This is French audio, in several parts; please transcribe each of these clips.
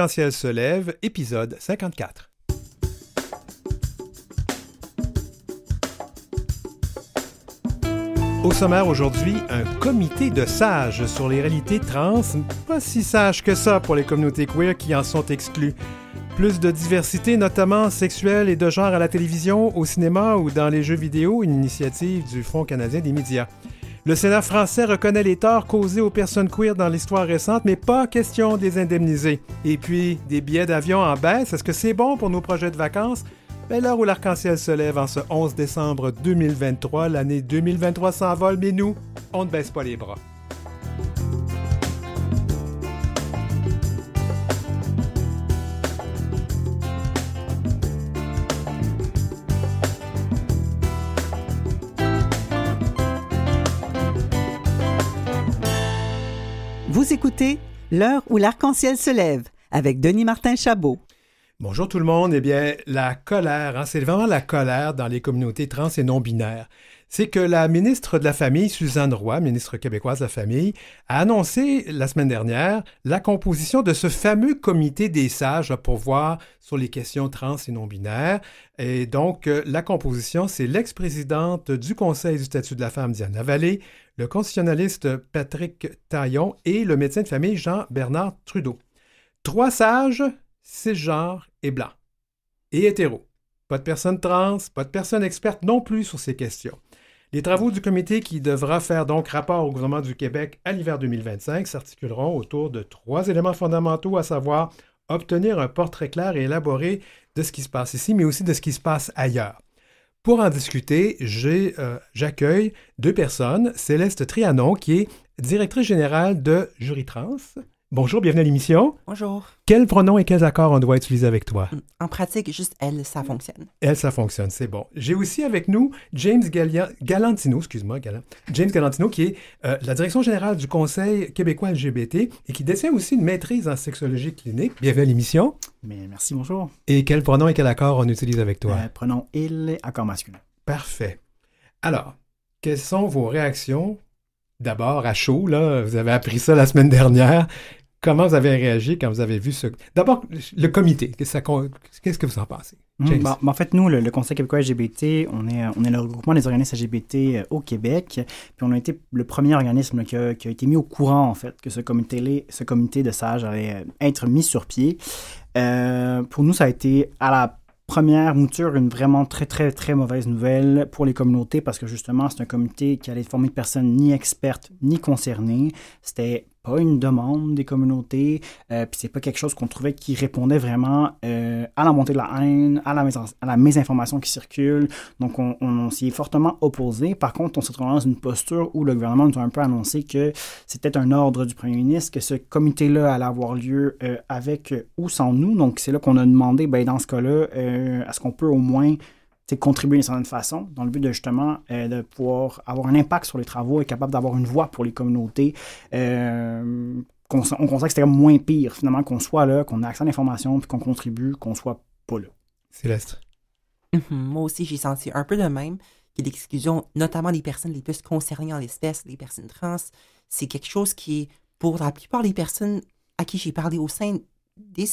Au sommaire aujourd'hui, un comité de sages sur les réalités trans, pas si sage que ça pour les communautés queer qui en sont exclues. Plus de diversité, notamment sexuelle et de genre à la télévision, au cinéma ou dans les jeux vidéo, une initiative du Front canadien des médias. Le Sénat français reconnaît les torts causés aux personnes queer dans l'histoire récente, mais pas question des indemnisés indemniser. Et puis, des billets d'avion en baisse, est-ce que c'est bon pour nos projets de vacances? Mais ben, l'heure où l'arc-en-ciel se lève en ce 11 décembre 2023, l'année 2023 s'envole, mais nous, on ne baisse pas les bras. écoutez L'heure où l'arc-en-ciel se lève avec Denis Martin Chabot. Bonjour tout le monde. Eh bien, la colère, hein, c'est vraiment la colère dans les communautés trans et non binaires. C'est que la ministre de la Famille, Suzanne Roy, ministre québécoise de la Famille, a annoncé la semaine dernière la composition de ce fameux comité des sages pour voir sur les questions trans et non binaires. Et donc, euh, la composition, c'est l'ex-présidente du Conseil du statut de la femme, Diana Vallée, le constitutionnaliste Patrick Taillon et le médecin de famille Jean-Bernard Trudeau. Trois sages, six genres et blancs. Et hétéros. Pas de personnes trans, pas de personnes expertes non plus sur ces questions. Les travaux du comité qui devra faire donc rapport au gouvernement du Québec à l'hiver 2025 s'articuleront autour de trois éléments fondamentaux, à savoir obtenir un portrait clair et élaboré de ce qui se passe ici, mais aussi de ce qui se passe ailleurs. Pour en discuter, euh, j'accueille deux personnes. Céleste Trianon, qui est directrice générale de Jury Trans, Bonjour, bienvenue à l'émission. Bonjour. Quels pronoms et quels accords on doit utiliser avec toi? Mm, en pratique, juste elle, ça fonctionne. Elle, ça fonctionne, c'est bon. J'ai aussi avec nous James Galantino, excuse-moi, James Galantino, qui est euh, la direction générale du Conseil québécois LGBT et qui détient aussi une maîtrise en sexologie clinique. Bienvenue à l'émission. Merci, bonjour. Et quel pronoms et quel accord on utilise avec toi? Prénom euh, pronom il, accord masculin. Parfait. Alors, quelles sont vos réactions d'abord à chaud, là, vous avez appris ça la semaine dernière. Comment vous avez réagi quand vous avez vu ce... D'abord, le comité, qu'est-ce que vous en pensez? Hmm, bah, bah, en fait, nous, le, Conseil québécois LGBT, on est, euh, on est le regroupement des organismes LGBT euh, au Québec, puis on a été le premier organisme qui, a, été mis au courant, en fait, que ce comité, ce comité de sages allait euh, être mis sur pied. pour nous, ça a été à la première mouture une vraiment très, très, très mauvaise nouvelle pour les communautés parce que justement, c'est un comité qui allait former formé de personnes ni expertes ni concernées. C'était une demande des communautés, euh, puis c'est pas quelque chose qu'on trouvait qui répondait vraiment euh, à la montée de la haine, à la, à la mésinformation qui circule. Donc on, s'y est fortement opposé. Par contre, on s'est trouvé dans une posture où le gouvernement nous a un peu annoncé que c'était un ordre du premier ministre, que ce comité-là allait avoir lieu euh, avec ou sans nous. Donc c'est là qu'on a demandé, ben, dans ce cas-là, est-ce qu'on peut au moins c'est contribuer d'une certaine façon, dans le but de justement euh, de pouvoir avoir un impact sur les travaux et capable d'avoir une voix pour les communautés. Euh, on, on constate que c'était moins pire finalement qu'on soit là, qu'on ait accès à l'information, puis qu'on contribue, qu'on soit pas là. Céleste. Mhm, moi aussi, j'ai senti un peu de même qu'il l'exclusion, notamment des personnes les plus concernées en l'espèce, les personnes trans. C'est quelque chose qui pour la plupart des personnes à qui j'ai parlé au sein des,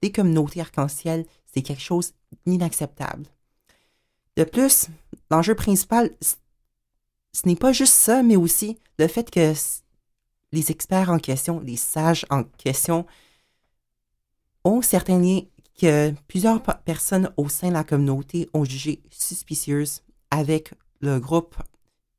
des communautés arc-en-ciel, c'est quelque chose d'inacceptable. De plus, l'enjeu principal, ce n'est pas juste ça, mais aussi le fait que les experts en question, les sages en question, ont certains liens que plusieurs personnes au sein de la communauté ont jugé suspicieuses avec le groupe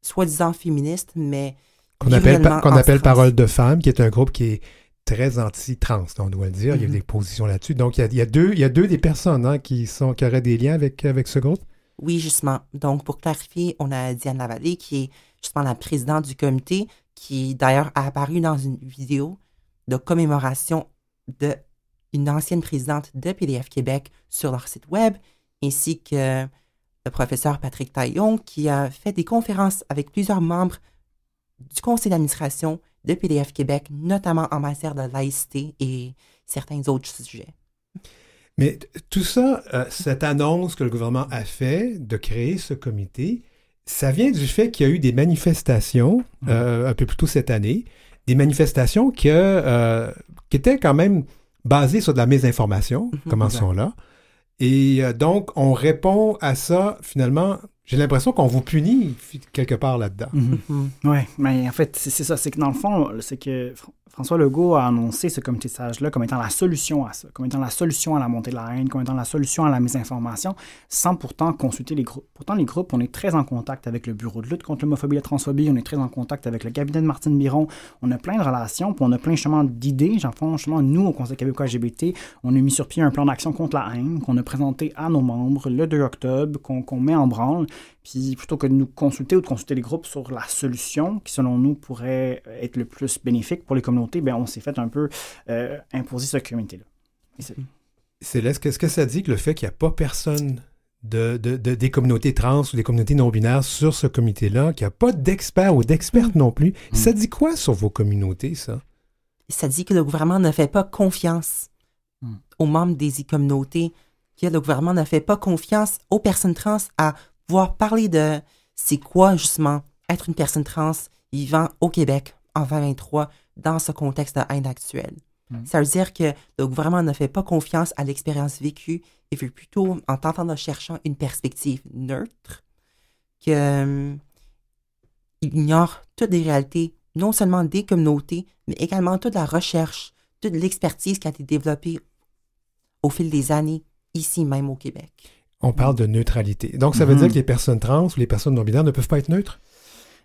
soi-disant féministe, mais qu'on appelle, appelle Parole de femme, qui est un groupe qui est très anti-trans, on doit le dire. Il y a mm-hmm. des positions là-dessus. Donc, il y a, deux, il y a deux des personnes hein, qui, sont, qui auraient des liens avec, avec ce groupe. Oui, justement. Donc, pour clarifier, on a Diane Lavallée, qui est justement la présidente du comité, qui d'ailleurs a apparu dans une vidéo de commémoration de ancienne présidente de PDF Québec sur leur site web, ainsi que le professeur Patrick Taillon, qui a fait des conférences avec plusieurs membres du conseil d'administration de PDF Québec, notamment en matière de laïcité et certains autres sujets. Mais tout ça, euh, cette annonce que le gouvernement a fait de créer ce comité, ça vient du fait qu'il y a eu des manifestations euh, un peu plus tôt cette année, des manifestations euh, qui étaient quand même basées sur de la mésinformation, mhm. commençons là. Et donc, on répond à ça finalement j'ai l'impression qu'on vous punit quelque part là-dedans. Mhm. Mhm. Oui, mais en fait, c'est ça. C'est que dans le fond, c'est que François Legault a annoncé ce comité sage-là comme étant la solution à ça, comme étant la solution à la montée de la haine, comme étant la solution à la mésinformation, sans pourtant consulter les groupes. Pourtant, les groupes, on est très en contact avec le Bureau de lutte contre l'homophobie et la transphobie, on est très en contact avec le cabinet de Martine Biron, on a plein de relations, puis on a plein justement d'idées. J'en franchement nous, au Conseil québécois LGBT, on a mis sur pied un plan d'action contre la haine qu'on a présenté à nos membres le 2 octobre, qu'on met en branle. Puis plutôt que de nous consulter ou de consulter les groupes sur la solution qui, selon nous, pourrait être le plus bénéfique pour les communautés, bien, on s'est fait un peu euh, imposer ce communauté-là. Mm-hmm. Céleste, qu'est-ce que ça dit que le fait qu'il n'y a pas personne de, des communautés trans ou des communautés non-binaires sur ce comité-là, qu'il n'y a pas d'experts ou d'expertes mm-hmm. non plus, mm-hmm. ça dit quoi sur vos communautés, ça? Ça dit que le gouvernement ne fait pas confiance mm. aux membres des communautés que le gouvernement ne fait pas confiance aux personnes trans à Voir parler de c'est quoi justement être une personne trans vivant au Québec en 2023 dans ce contexte de haine actuel. Mm. Ça veut dire que le gouvernement ne fait pas confiance à l'expérience vécue et veut plutôt, en tentant de chercher une perspective neutre, qu'il hum, ignore toutes les réalités, non seulement des communautés, mais également toute la recherche, toute l'expertise qui a été développée au fil des années, ici même au Québec. On parle de neutralité. Donc, ça veut dire mhm. que les personnes trans ou les personnes non-binaires ne peuvent pas être neutres?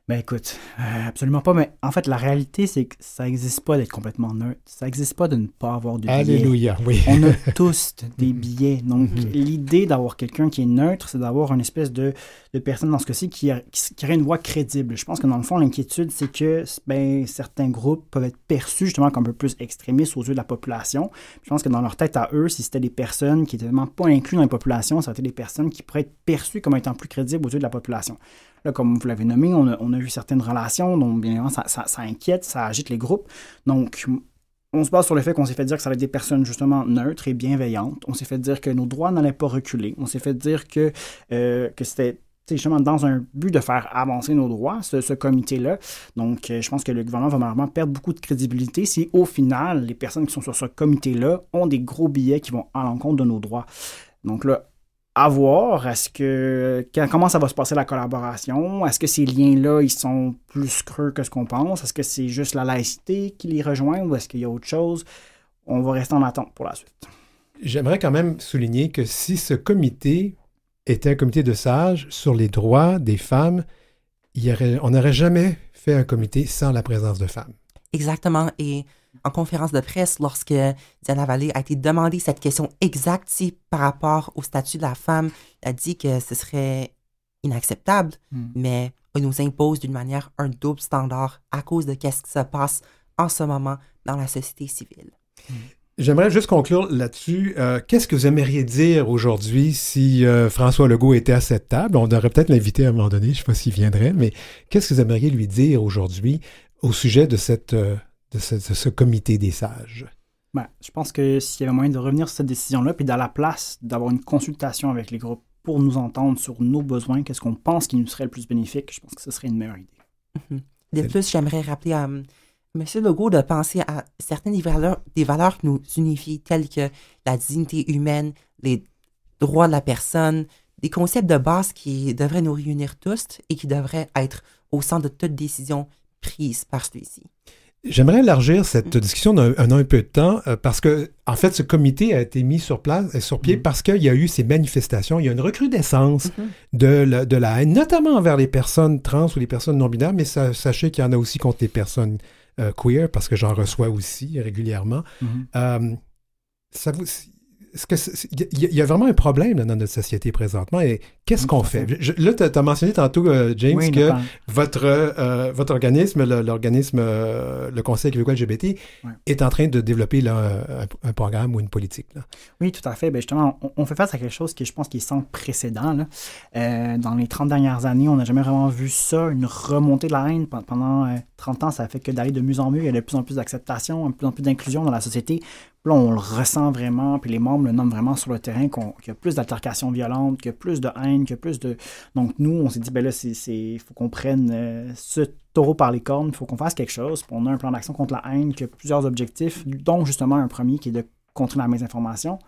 Ben écoute, euh, absolument pas. Mais en fait, la réalité, c'est que ça n'existe pas d'être complètement neutre. Ça n'existe pas de ne pas avoir de biais, Alléluia, oui. On a tous des mhm. biais, Donc, mhm. l'idée d'avoir quelqu'un qui est neutre, c'est d'avoir une espèce de, de personne dans ce cas-ci qui, qui, aurait une voix crédible. Je pense que dans le fond, l'inquiétude, c'est que ben, certains groupes peuvent être perçus justement comme un peu plus extrémistes aux yeux de la population. Je pense que dans leur tête à eux, si c'était des personnes qui n'étaient vraiment pas incluses dans la population, ça aurait été des personnes qui pourraient être perçues comme étant plus crédibles aux yeux de la population comme vous l'avez nommé, on a, vu certaines relations, donc bien évidemment, ça, inquiète, ça agite les groupes. Donc, on se base sur le fait qu'on s'est fait dire que ça allait être des personnes justement neutres et bienveillantes. On s'est fait dire que nos droits n'allaient pas reculer. On s'est fait dire que, euh, que c'était justement dans un but de faire avancer nos droits, ce, ce comité-là. Donc, euh, je pense que le gouvernement va malheureusement perdre beaucoup de crédibilité si, au final, les personnes qui sont sur ce comité-là ont des gros billets qui vont à l'encontre de nos droits. Donc là, à voir. Est-ce que comment ça va se passer la collaboration? Est-ce que ces liens-là, ils sont plus creux que ce qu'on pense? Est-ce que c'est juste la laïcité qui les rejoint ou est-ce qu'il y a autre chose? On va rester en attente pour la suite. J'aimerais quand même souligner que si ce comité était un comité de sages sur les droits des femmes, il on n'aurait jamais fait un comité sans la présence de femmes. Exactement. Et en conférence de presse lorsque Diana Vallée a été demandée cette question exacte par rapport au statut de la femme, elle a dit que ce serait inacceptable, hmm. mais on nous impose d'une manière un double standard à cause de ce qui se passe en ce moment dans la société civile. Hmm. J'aimerais juste conclure là-dessus. Euh, qu'est-ce que vous aimeriez dire aujourd'hui si euh, François Legault était à cette table? On devrait peut-être l'inviter à un moment donné, je ne sais pas s'il viendrait, mais qu'est-ce que vous aimeriez lui dire aujourd'hui au sujet de cette, euh, de ce, comité des sages. Ben, je pense que s'il y avait moyen de revenir sur cette décision-là, puis dans la place d'avoir une consultation avec les groupes pour nous entendre sur nos besoins, qu'est-ce qu'on pense qui nous serait le plus bénéfique, je pense que ce serait une meilleure idée. Mhm. De plus, j'aimerais rappeler à euh, M. Legault de penser à certaines valeurs, des valeurs qui nous unifient, telles que la dignité humaine, les droits de la personne, des concepts de base qui devraient nous réunir tous et qui devraient être au centre de toute décision prise par celui-ci. J'aimerais élargir cette discussion d'un un, peu de temps euh, parce que, en fait, ce comité a été mis sur place, euh, sur pied mm-hmm. parce qu'il y a eu ces manifestations. Il y a une recrudescence mm-hmm. de, la, haine, notamment envers les personnes trans ou les personnes non binaires, mais ça, sachez qu'il y en a aussi contre les personnes euh, queer parce que j'en reçois aussi régulièrement. Mm-hmm. ça vous, il y a vraiment un problème dans notre société présentement et qu'est-ce qu'on fait? là, tu as, mentionné tantôt, euh, James, que votre, euh, votre organisme, l'organisme, euh, le, Conseil québécois LGBT, est en train de développer un, programme ou une politique. Oui, tout à fait. Ben, justement, on, fait face à quelque chose qui, je pense, qui est sans précédent. dans les 30 dernières années, on n'a jamais vraiment vu ça, une remontée de la haine. Pendant 30 ans, ça fait que d'aller de mieux en mieux, il y a de plus en plus d'acceptation, de plus en plus d'inclusion dans la société Là, on le ressent vraiment, puis les membres le nomment vraiment sur le terrain, qu'il y a plus d'altercations violentes, qu'il y a plus de haine, que plus de. Donc, nous, on s'est dit, ben là, il faut qu'on prenne euh, ce taureau par les cornes, il faut qu'on fasse quelque chose. on a un plan d'action contre la haine qui a plusieurs objectifs, dont justement un premier qui est de contrer la mésinformation.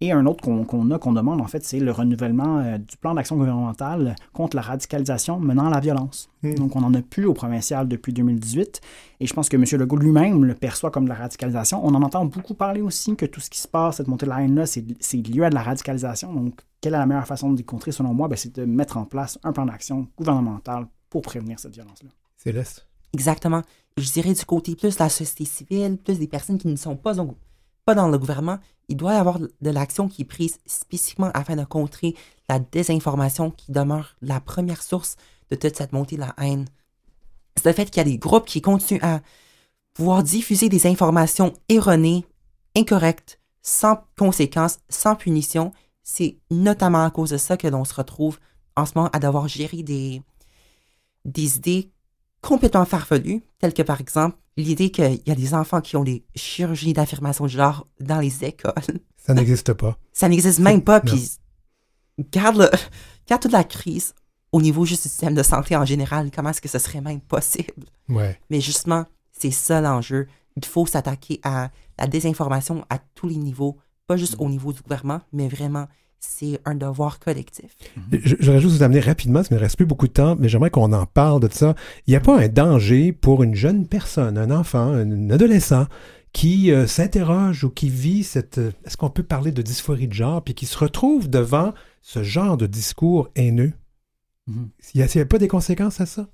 Et un autre qu'on a, qu'on demande, en fait, c'est le renouvellement euh, du plan d'action gouvernemental contre la radicalisation menant à la violence. Hmm. Donc, on n'en a plus au provincial depuis 2018. Et je pense que M. Legault lui-même le perçoit comme de la radicalisation. On en entend beaucoup parler aussi que tout ce qui se passe, cette montée de la haine-là, c'est lié à de la radicalisation. Donc, quelle est la meilleure façon de contrer, selon moi? Ben, c'est de mettre en place un plan d'action gouvernemental pour prévenir cette violence-là. Céleste? Exactement. Je dirais du côté plus de la société civile, plus des personnes qui ne sont pas, pas dans le gouvernement, il doit y avoir de l'action qui est prise spécifiquement afin de contrer la désinformation qui demeure la première source de toute cette montée de la haine. C'est le fait qu'il y a des groupes qui continuent à pouvoir diffuser des informations erronées, incorrectes, sans conséquences, sans punition. C'est notamment à cause de ça que l'on se retrouve en ce moment à devoir gérer des, des idées complètement farfelu, tel que par exemple l'idée qu'il y a des enfants qui ont des chirurgies d'affirmation de genre dans les écoles. Ça n'existe pas. Ça n'existe même pas. Puis, garde, toute la crise au niveau du système de santé en général. Comment est-ce que ce serait même possible? Ouais. Mais justement, c'est ça l'enjeu. Il faut s'attaquer à la désinformation à tous les niveaux, pas juste au mm. niveau du gouvernement, mais vraiment c'est un devoir collectif. Je, voudrais juste vous amener rapidement, parce qu'il ne reste plus beaucoup de temps, mais j'aimerais qu'on en parle de ça. Il n'y a pas un danger pour une jeune personne, un enfant, un adolescent, qui euh, s'interroge ou qui vit cette... Euh, est-ce qu'on peut parler de dysphorie de genre, puis qui se retrouve devant ce genre de discours haineux? Il n'y a, pas des conséquences à ça?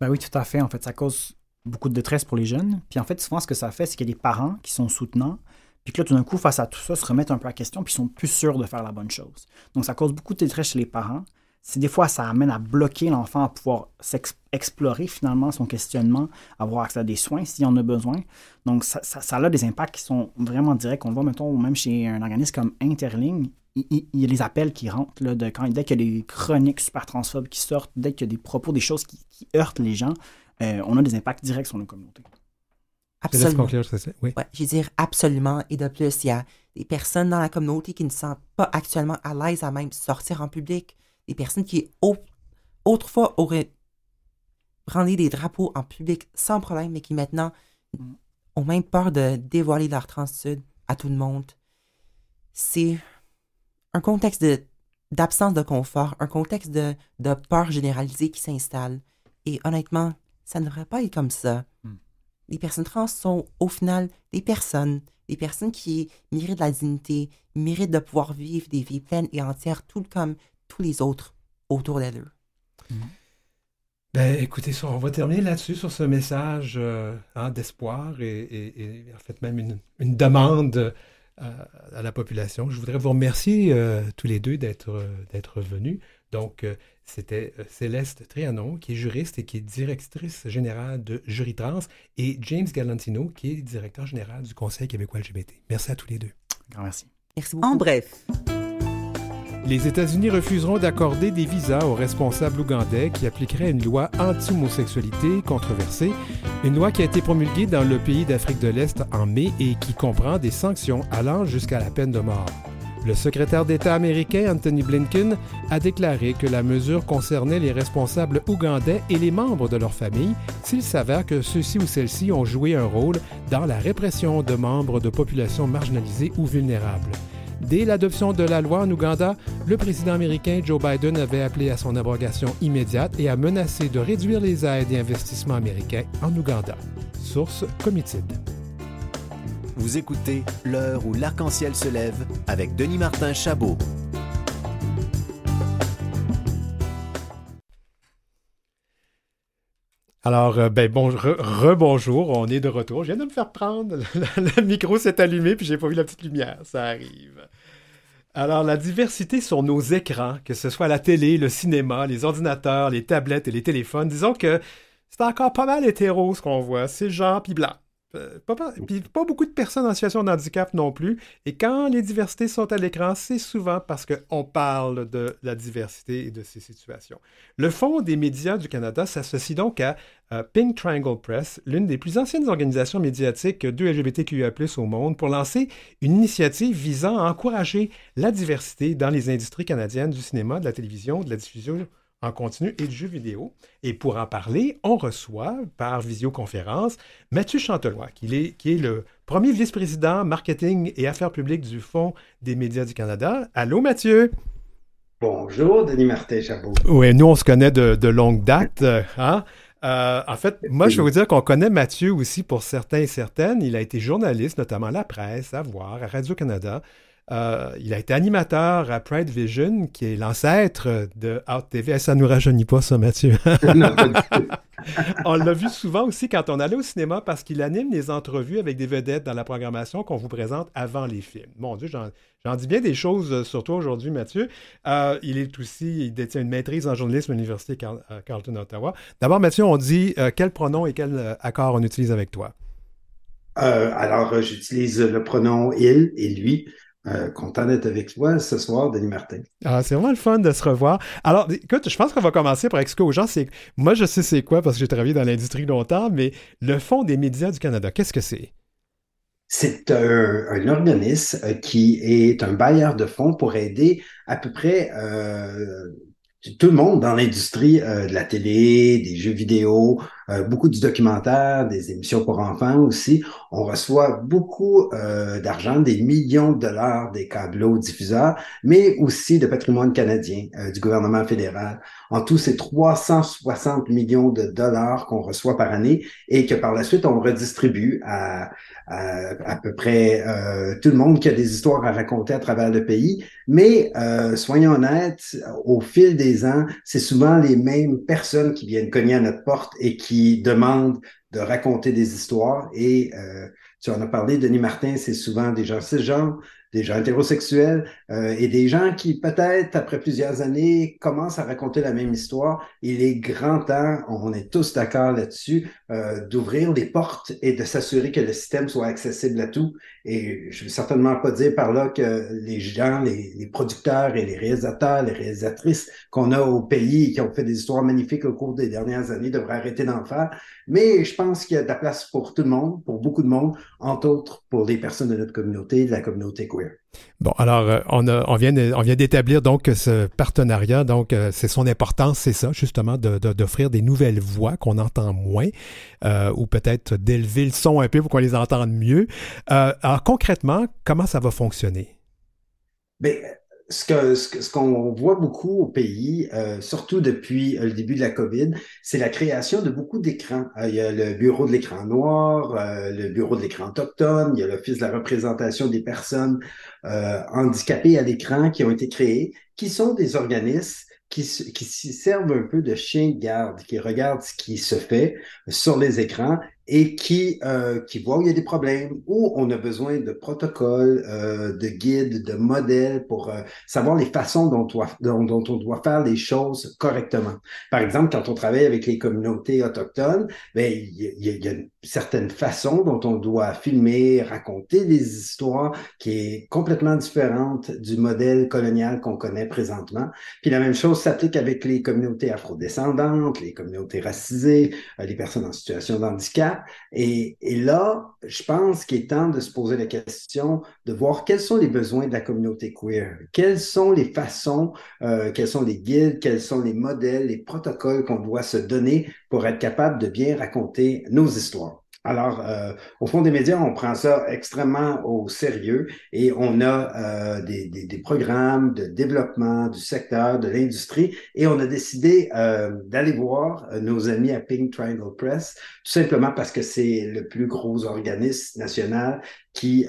Ben oui, tout à fait. En fait, ça cause beaucoup de détresse pour les jeunes. Puis en fait, souvent, ce que ça fait, c'est qu'il y a des parents qui sont soutenants, puis là, tout d'un coup, face à tout ça, se remettent un peu à question, puis ils sont plus sûrs de faire la bonne chose. Donc, ça cause beaucoup de détresse chez les parents. C'est des fois, ça amène à bloquer l'enfant à pouvoir explorer finalement son questionnement, avoir accès à des soins s'il en a besoin. Donc, ça, a des impacts qui sont vraiment directs. On le voit, mettons, même chez un organisme comme Interling, il, y a les appels qui rentrent, là, de quand, dès qu'il y a des chroniques super transphobes qui sortent, dès qu'il y a des propos, des choses qui, heurtent les gens, euh, on a des impacts directs sur nos communautés. Absolument. Je je veux dire absolument. Et de plus, il y a des personnes dans la communauté qui ne se sentent pas actuellement à l'aise à même sortir en public. Des personnes qui autrefois auraient brandi des drapeaux en public sans problème, mais qui maintenant mm. ont même peur de dévoiler leur transitude à tout le monde. C'est un contexte d'absence de, confort, un contexte de, de peur généralisée qui s'installe. Et honnêtement, ça ne devrait pas être comme ça les personnes trans sont au final des personnes, des personnes qui méritent de la dignité, méritent de pouvoir vivre des vies pleines et entières, tout comme tous les autres autour d'elles. Mhm. Ben, écoutez, on va terminer là-dessus, sur ce message euh, hein, d'espoir et, en fait même une, demande euh, à, la population. Je voudrais vous remercier euh, tous les deux d'être venus. Donc, euh, c'était euh, Céleste Trianon, qui est juriste et qui est directrice générale de Jury Trans, et James Galantino, qui est directeur général du Conseil québécois LGBT. Merci à tous les deux. Grand merci. Merci beaucoup. En bref. Les États-Unis refuseront d'accorder des visas aux responsables ougandais qui appliqueraient une loi anti-homosexualité controversée, une loi qui a été promulguée dans le pays d'Afrique de l'Est en mai et qui comprend des sanctions allant jusqu'à la peine de mort. Le secrétaire d'État américain Anthony Blinken a déclaré que la mesure concernait les responsables ougandais et les membres de leur famille s'il s'avère que ceux-ci ou celles-ci ont joué un rôle dans la répression de membres de populations marginalisées ou vulnérables. Dès l'adoption de la loi en Ouganda, le président américain Joe Biden avait appelé à son abrogation immédiate et a menacé de réduire les aides et investissements américains en Ouganda. Source Committee. Vous écoutez L'heure où l'arc-en-ciel se lève avec Denis Martin Chabot. Alors, euh, ben bon, rebonjour, on est de retour. Je viens de me faire prendre, le, micro s'est allumé puis j'ai pas vu la petite lumière, ça arrive. Alors, la diversité sur nos écrans, que ce soit la télé, le cinéma, les ordinateurs, les tablettes et les téléphones, disons que c'est encore pas mal hétéro ce qu'on voit, c'est genre puis blanc. Euh, pas, beaucoup de personnes en situation de handicap non plus. Et quand les diversités sont à l'écran, c'est souvent parce qu'on parle de la diversité et de ces situations. Le Fonds des médias du Canada s'associe donc à euh, Pink Triangle Press, l'une des plus anciennes organisations médiatiques de LGBTQIA au monde, pour lancer une initiative visant à encourager la diversité dans les industries canadiennes du cinéma, de la télévision, de la diffusion en continu et de jeux vidéo. Et pour en parler, on reçoit par visioconférence Mathieu Chantelois, qui est, le premier vice-président marketing et affaires publiques du Fonds des médias du Canada. Allô Mathieu! Bonjour Denis Martin-Chabot. Oui, nous on se connaît de, longue date. Hein? Euh, en fait, moi, je vais vous dire qu'on connaît Mathieu aussi pour certains et certaines. Il a été journaliste, notamment la presse, à Voir, à Radio-Canada. Euh, il a été animateur à Pride Vision, qui est l'ancêtre de Out TV. Ça nous rajeunit pas, ça, Mathieu. on l'a vu souvent aussi quand on allait au cinéma parce qu'il anime les entrevues avec des vedettes dans la programmation qu'on vous présente avant les films. Mon Dieu, j'en dis bien des choses euh, sur toi aujourd'hui, Mathieu. Euh, il est aussi, il détient une maîtrise en journalisme à l'Université Carleton, Ottawa. D'abord, Mathieu, on dit quel pronom et quel accord on utilise avec toi? alors, j'utilise le pronom il et lui. Euh, content d'être avec toi ce soir, Denis Martin. Ah, c'est vraiment le fun de se revoir. Alors, écoute, je pense qu'on va commencer par expliquer aux gens, c'est moi je sais c'est quoi parce que j'ai travaillé dans l'industrie longtemps, mais le Fonds des médias du Canada, qu'est-ce que c'est? C'est un, organisme qui est un bailleur de fonds pour aider à peu près euh, tout le monde dans l'industrie euh, de la télé, des jeux vidéo, euh, beaucoup du documentaire, des émissions pour enfants aussi. On reçoit beaucoup euh, d'argent, des millions de dollars des câblots diffuseurs, mais aussi de patrimoine canadien du gouvernement fédéral. En tout, c'est 360 millions de dollars qu'on reçoit par année et que par la suite, on redistribue à, euh, à peu près euh, tout le monde qui a des histoires à raconter à travers le pays. Mais euh, soyons honnêtes, au fil des ans, c'est souvent les mêmes personnes qui viennent cogner à notre porte et qui demandent de raconter des histoires. Et tu en as parlé, Denis Martin, c'est souvent des gens genre des gens hétérosexuels euh, et des gens qui peut-être après plusieurs années commencent à raconter la même histoire. Il est grand temps, on est tous d'accord là-dessus, euh, d'ouvrir les portes et de s'assurer que le système soit accessible à tout et je ne veux certainement pas dire par là que les gens, les, les producteurs et les réalisateurs, les réalisatrices qu'on a au pays et qui ont fait des histoires magnifiques au cours des dernières années devraient arrêter d'en faire. Mais je pense qu'il y a de la place pour tout le monde, pour beaucoup de monde, entre autres pour les personnes de notre communauté, de la communauté queer. Bon, alors, euh, on, vient, on vient d'établir donc ce partenariat. Donc, euh, c'est son importance, c'est ça, justement, d'offrir de, des nouvelles voix qu'on entend moins, euh, ou peut-être d'élever le son un peu pour qu'on les entende mieux. alors, concrètement, comment ça va fonctionner? Ben, ce qu'on voit beaucoup au pays, euh, surtout depuis euh, le début de la COVID, c'est la création de beaucoup d'écrans. Euh, il y a le bureau de l'écran noir, le bureau de l'écran autochtone, il y a l'Office de la représentation des personnes handicapées à l'écran qui ont été créés, qui sont des organismes qui, qui servent un peu de chien de garde, qui regardent ce qui se fait sur les écrans et qui, euh, qui voit où il y a des problèmes, où on a besoin de protocoles, euh, de guides, de modèles pour euh, savoir les façons dont, on doit faire les choses correctement. Par exemple, quand on travaille avec les communautés autochtones, ben il y, y, a une certaine façon dont on doit filmer, raconter des histoires qui est complètement différente du modèle colonial qu'on connaît présentement. Puis la même chose s'applique avec les communautés afrodescendantes, les communautés racisées, euh, les personnes en situation de handicap Hein? Et, là, je pense qu'il est temps de se poser la question de voir quels sont les besoins de la communauté queer, quelles sont les façons, euh, quels sont les guides, quels sont les modèles, les protocoles qu'on doit se donner pour être capable de bien raconter nos histoires. Alors, euh, au fond des médias, on prend ça extrêmement au sérieux et on a euh, des, programmes de développement du secteur, de l'industrie, et on a décidé euh, d'aller voir nos amis à Pink Triangle Press, tout simplement parce que c'est le plus gros organisme national qui,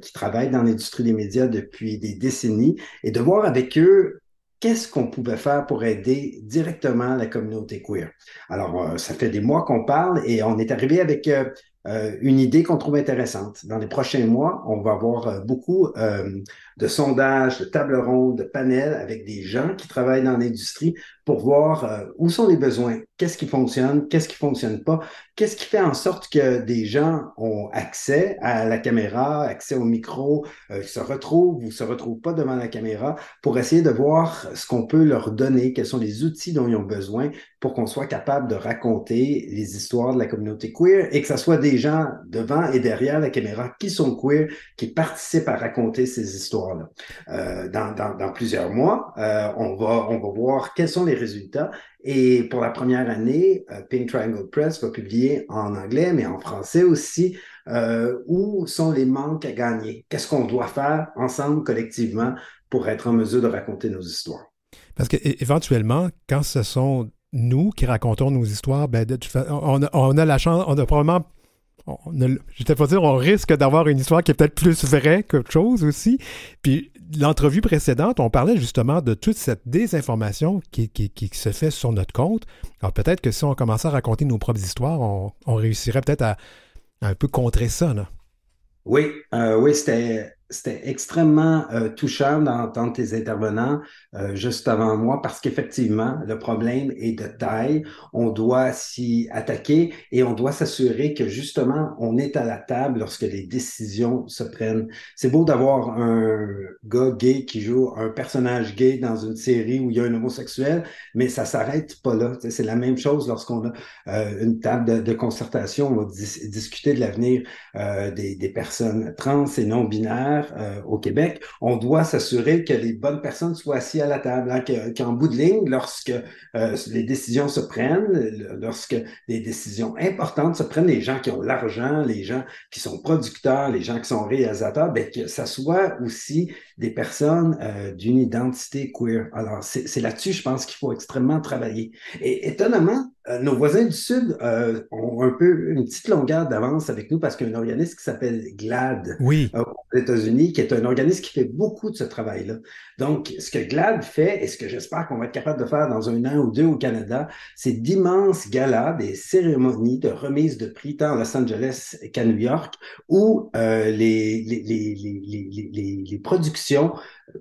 qui travaille dans l'industrie des médias depuis des décennies, et de voir avec eux qu'est-ce qu'on pouvait faire pour aider directement la communauté queer. Alors, euh, ça fait des mois qu'on parle et on est arrivé avec euh, euh, une idée qu'on trouve intéressante. Dans les prochains mois, on va avoir beaucoup de sondages, de table rondes, de panels avec des gens qui travaillent dans l'industrie pour voir euh, où sont les besoins, qu'est-ce qui fonctionne, qu'est-ce qui fonctionne pas, qu'est-ce qui fait en sorte que des gens ont accès à la caméra, accès au micro, euh, se retrouvent ou se retrouvent pas devant la caméra pour essayer de voir ce qu'on peut leur donner, quels sont les outils dont ils ont besoin pour qu'on soit capable de raconter les histoires de la communauté queer et que ce soit des gens devant et derrière la caméra qui sont queer, qui participent à raconter ces histoires euh, dans, plusieurs mois, euh, on, va, on va voir quels sont les résultats. Et pour la première année, euh, Pink Triangle Press va publier en anglais, mais en français aussi, où sont les manques à gagner. Qu'est-ce qu'on doit faire ensemble, collectivement, pour être en mesure de raconter nos histoires. Parce qu'éventuellement, quand ce sont nous qui racontons nos histoires, ben, on a la chance, on a probablement j'étais pas dire, on risque d'avoir une histoire qui est peut-être plus vraie qu'autre chose aussi. Puis l'entrevue précédente, on parlait justement de toute cette désinformation qui, se fait sur notre compte. Alors peut-être que si on commençait à raconter nos propres histoires, on, réussirait peut-être à, un peu contrer ça. Là. Oui, euh, oui, c'était c'était extrêmement euh, touchant d'entendre tes intervenants euh, juste avant moi parce qu'effectivement, le problème est de taille. On doit s'y attaquer et on doit s'assurer que justement, on est à la table lorsque les décisions se prennent. C'est beau d'avoir un gars gay qui joue un personnage gay dans une série où il y a un homosexuel, mais ça s'arrête pas là. C'est la même chose lorsqu'on a euh, une table de, de, concertation. On va discuter de l'avenir des personnes trans et non binaires euh, au Québec, on doit s'assurer que les bonnes personnes soient assises à la table, hein, qu'en bout de ligne, lorsque euh, les décisions se prennent, lorsque des décisions importantes se prennent, les gens qui ont l'argent, les gens qui sont producteurs, les gens qui sont réalisateurs, bien, que ça soit aussi des personnes euh, d'une identité queer. Alors, c'est là-dessus, je pense qu'il faut extrêmement travailler. Et étonnamment, euh, nos voisins du Sud euh, ont un peu une petite longueur d'avance avec nous parce qu'il y a un organisme qui s'appelle GLAD oui. Euh, aux États-Unis, qui est un organisme qui fait beaucoup de ce travail-là. Donc, ce que GLAD fait, et ce que j'espère qu'on va être capable de faire dans un an ou deux au Canada, c'est d'immenses galas, des cérémonies de remise de prix tant à Los Angeles qu'à New York, où les, les, les, productions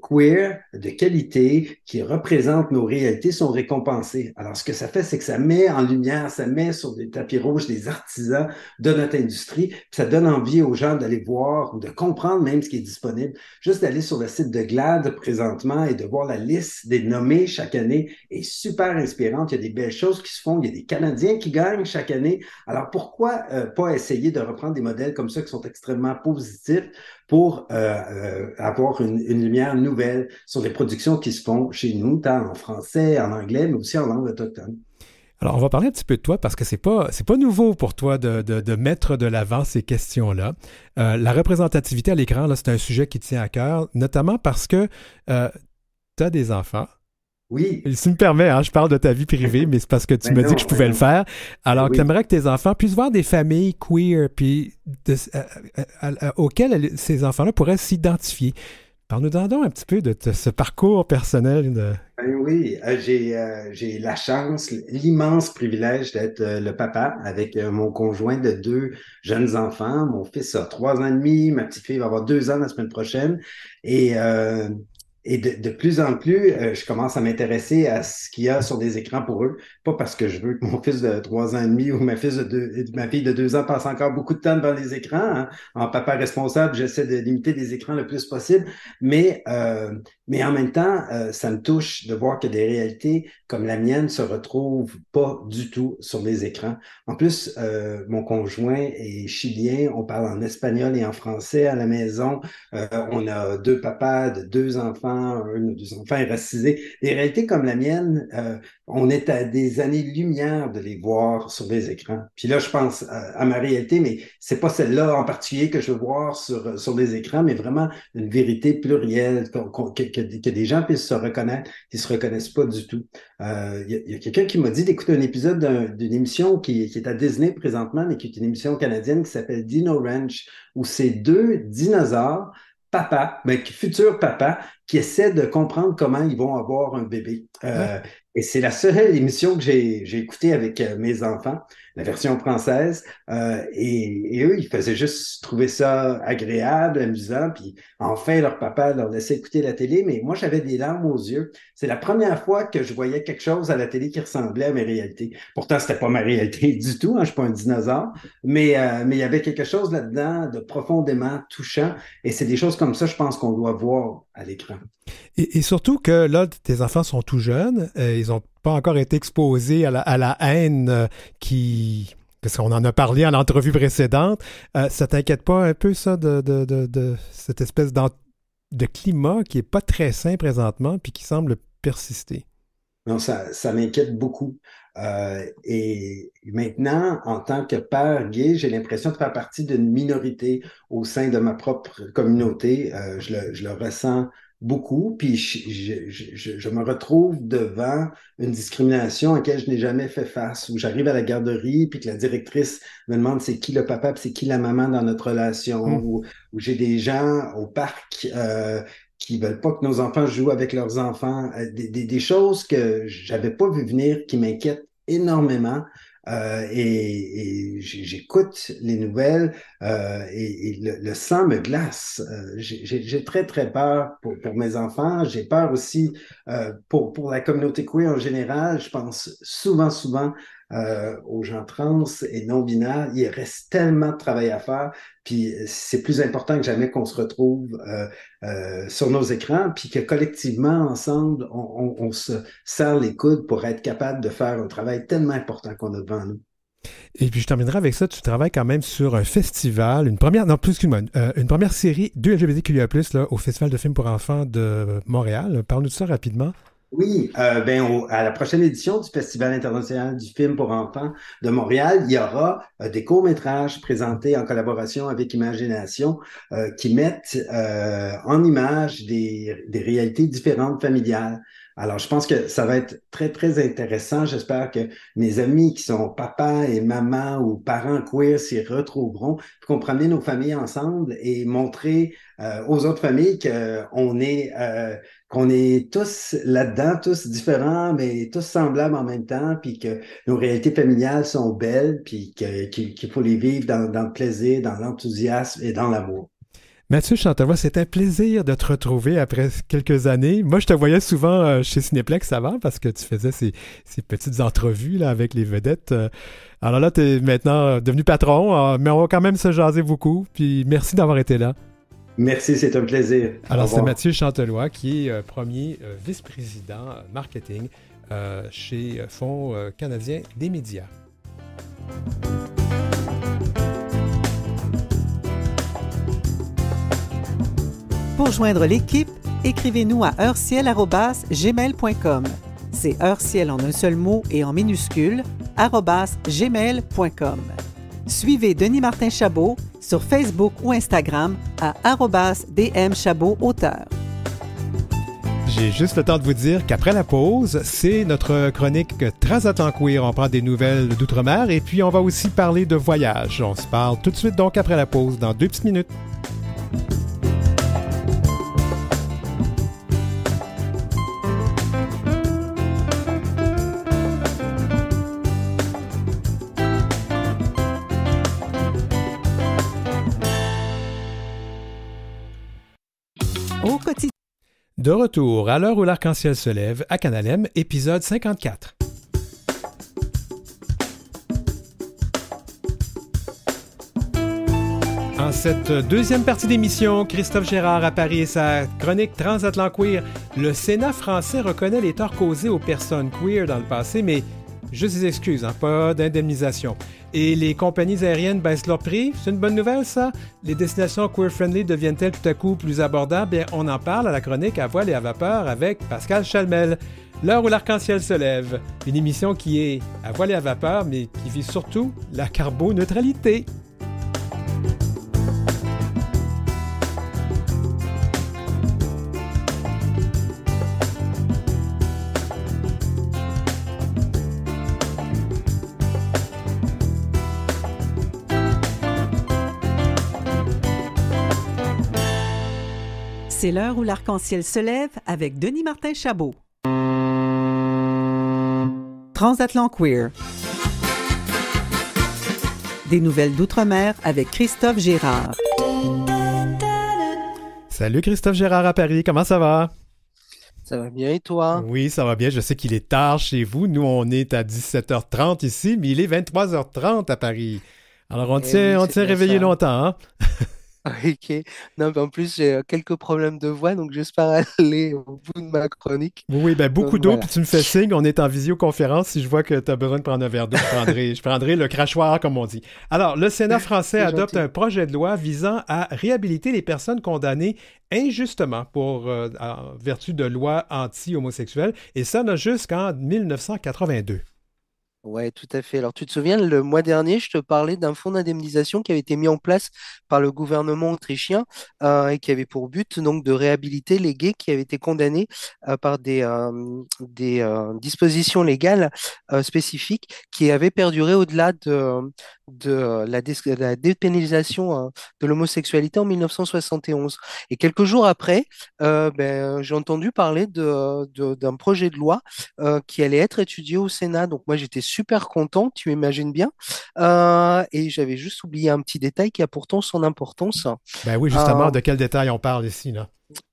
queer de qualité qui représentent nos réalités sont récompensés. Alors, ce que ça fait, c'est que ça met en lumière, ça met sur des tapis rouges des artisans de notre industrie, ça donne envie aux gens d'aller voir ou de comprendre même ce qui est disponible. Juste d'aller sur le site de GLAD présentement et de voir la liste des nommés chaque année est super inspirante. Il y a des belles choses qui se font. Il y a des Canadiens qui gagnent chaque année. Alors, pourquoi euh, pas essayer de reprendre des modèles comme ça qui sont extrêmement positifs pour euh, euh, avoir une, lumière nouvelle sur les productions qui se font chez nous, tant en français, en anglais, mais aussi en langue autochtone. Alors, on va parler un petit peu de toi parce que c'est pas c'est pas nouveau pour toi de, mettre de l'avant ces questions-là. Euh, la représentativité à l'écran, là, c'est un sujet qui tient à cœur, notamment parce que tu as des enfants, oui. Si tu me permets, hein, je parle de ta vie privée, mais c'est parce que tu ben me dis que je pouvais ben le faire. Alors j'aimerais que que tes enfants puissent voir des familles queer, puis euh, euh, euh, auxquelles ces enfants-là pourraient s'identifier. Parle-nous donc un petit peu de, ce parcours personnel. De... Ben oui, j'ai la chance, l'immense privilège d'être le papa avec mon conjoint de deux jeunes enfants. Mon fils a trois ans et demi, ma petite fille va avoir deux ans la semaine prochaine. Et et de, de, plus en plus, euh, je commence à m'intéresser à ce qu'il y a sur des écrans pour eux. Pas parce que je veux que mon fils de trois ans et demi ou ma, fils de ma fille de deux ans passe encore beaucoup de temps devant les écrans. Hein. En papa responsable, j'essaie de limiter les écrans le plus possible. Mais, euh, mais en même temps, euh, ça me touche de voir que des réalités comme la mienne se retrouvent pas du tout sur les écrans. En plus, mon conjoint est chilien. On parle en espagnol et en français à la maison. on a deux papas de deux enfants un ou deux enfants racisés Des réalités comme la mienne, euh, on est à des années-lumière de les voir sur les écrans. Puis là, je pense à, ma réalité, mais c'est pas celle-là en particulier que je veux voir sur, euh, sur les écrans, mais vraiment une vérité plurielle, que, des gens puissent se reconnaître qui se reconnaissent pas du tout. Il euh, y a, quelqu'un qui m'a dit d'écouter un épisode d'une émission qui, qui est à Disney présentement, mais qui est une émission canadienne qui s'appelle Dino Ranch, où ces deux dinosaures papa, mais ben, futur papa, qui essaie de comprendre comment ils vont avoir un bébé. Euh, et c'est la seule émission que j'ai écoutée avec euh, mes enfants, la version française. Euh, et, eux, ils faisaient juste trouver ça agréable, amusant. Puis enfin, leur papa leur laissait écouter la télé. Mais moi, j'avais des larmes aux yeux. C'est la première fois que je voyais quelque chose à la télé qui ressemblait à mes réalités. Pourtant, c'était pas ma réalité du tout. Hein, je suis pas un dinosaure. Mais euh, mais il y avait quelque chose là-dedans de profondément touchant. Et c'est des choses comme ça, je pense qu'on doit voir à l'écran. Et, surtout que là, tes enfants sont tout jeunes, euh, ils n'ont pas encore été exposés à la, haine euh, qui... Parce qu'on en a parlé à l'entrevue précédente. Euh, ça t'inquiète pas un peu, ça, de, cette espèce de climat qui n'est pas très sain présentement puis qui semble persister? Non, ça, m'inquiète beaucoup. Euh, et maintenant, en tant que père gay, j'ai l'impression de faire partie d'une minorité au sein de ma propre communauté. je, le, je, le, ressens beaucoup, puis je, je, je, me retrouve devant une discrimination à laquelle je n'ai jamais fait face, où j'arrive à la garderie, puis que la directrice me demande c'est qui le papa, puis c'est qui la maman dans notre relation, mm. où j'ai des gens au parc euh, qui veulent pas que nos enfants jouent avec leurs enfants, euh, des, des, des choses que j'avais pas vu venir, qui m'inquiètent énormément. Euh, et, j'écoute les nouvelles euh, et, et le, sang me glace. Euh, j'ai très, très peur pour, pour mes enfants. J'ai peur aussi euh, pour, pour la communauté queer en général. Je pense souvent, souvent euh, aux gens trans et non binaires. Il reste tellement de travail à faire. Puis c'est plus important que jamais qu'on se retrouve euh, euh, sur nos écrans, puis que collectivement, ensemble, on, se serre les coudes pour être capable de faire un travail tellement important qu'on a devant nous. Et puis je terminerai avec ça. Tu travailles quand même sur un festival, une première, non plus qu'une une première série de LGBTQIA+ là, au Festival de films pour enfants de Montréal. Parle-nous de ça rapidement. Oui, euh, ben, à la prochaine édition du Festival international du film pour enfants de Montréal, il y aura euh, des courts-métrages présentés en collaboration avec Imagination euh, qui mettent en image des, réalités différentes familiales. Alors, je pense que ça va être très, très intéressant. J'espère que mes amis qui sont papa et maman ou parents queer s'y retrouveront, qu'on promène nos familles ensemble et montrer euh, aux autres familles qu'on est, euh, qu'on est tous là-dedans, tous différents, mais tous semblables en même temps, puis que nos réalités familiales sont belles, puis qu'il faut les vivre dans le plaisir, dans l'enthousiasme et dans l'amour. Mathieu Chantelois, c'est un plaisir de te retrouver après quelques années. Moi, je te voyais souvent euh, chez Cineplex avant parce que tu faisais ces, petites entrevues là, avec les vedettes. Euh, alors là, tu es maintenant euh, devenu patron, mais on va quand même se jaser beaucoup. Puis merci d'avoir été là. Merci, c'est un plaisir. Alors, c'est Mathieu Chantelois qui est premier vice-président marketing chez Fonds canadien des médias. Pour joindre l'équipe, écrivez-nous à heurciel.gmail.com. C'est heurciel en un seul mot et en minuscule, gmail.com. Suivez Denis Martin Chabot sur Facebook ou Instagram à DM auteur. J'ai juste le temps de vous dire qu'après la pause, c'est notre chronique très Queer. On prend des nouvelles d'outre-mer et puis on va aussi parler de voyage. On se parle tout de suite donc après la pause dans deux petites minutes. De retour à l'heure où l'arc-en-ciel se lève à Canalem, épisode 54. En cette deuxième partie d'émission, Christophe Gérard à Paris et sa chronique Transatlant Queer. Le Sénat français reconnaît les torts causés aux personnes queer dans le passé, mais Juste des excuses, hein, pas d'indemnisation. Et les compagnies aériennes baissent leurs prix. C'est une bonne nouvelle, ça? Les destinations queer-friendly deviennent-elles tout à coup plus abordables? Bien, on en parle à la chronique à voile et à vapeur avec Pascal Chalmel. L'heure où l'arc-en-ciel se lève. Une émission qui est à voile et à vapeur, mais qui vise surtout la carboneutralité. C'est l'heure où l'arc-en-ciel se lève avec Denis Martin Chabot. Transatlant Queer. Des nouvelles d'outre-mer avec Christophe Gérard. Salut Christophe Gérard à Paris, comment ça va? Ça va bien et toi? Oui, ça va bien. Je sais qu'il est tard chez vous. Nous, on est à 17h30 ici, mais il est 23h30 à Paris. Alors, on eh tient, on tient réveillé longtemps. Hein? Ok. Non, mais en plus, j'ai euh, quelques problèmes de voix, donc j'espère aller au bout de ma chronique. Oui, ben beaucoup d'eau, puis tu me fais signe, on est en visioconférence. Si je vois que tu as besoin de prendre un verre d'eau, je prendrai, le crachoir, comme on dit. Alors, le Sénat français adopte un projet de loi visant à réhabiliter les personnes condamnées injustement pour, euh, en vertu de lois anti-homosexuelles, et ça, jusqu'en 1982. Ouais, tout à fait. Alors, tu te souviens, le mois dernier, je te parlais d'un fonds d'indemnisation qui avait été mis en place par le gouvernement autrichien euh, et qui avait pour but donc de réhabiliter les gays qui avaient été condamnés euh, par des, euh, des dispositions légales spécifiques qui avaient perduré au-delà de, de la, dépénalisation hein, de l'homosexualité en 1971. Et quelques jours après, ben, j'ai entendu parler d'un de, d'un projet de loi qui allait être étudié au Sénat. Donc, moi, j'étais super content, tu imagines bien. Euh, et j'avais juste oublié un petit détail qui a pourtant son importance. Ben oui, justement, euh, de quel détail on parle ici,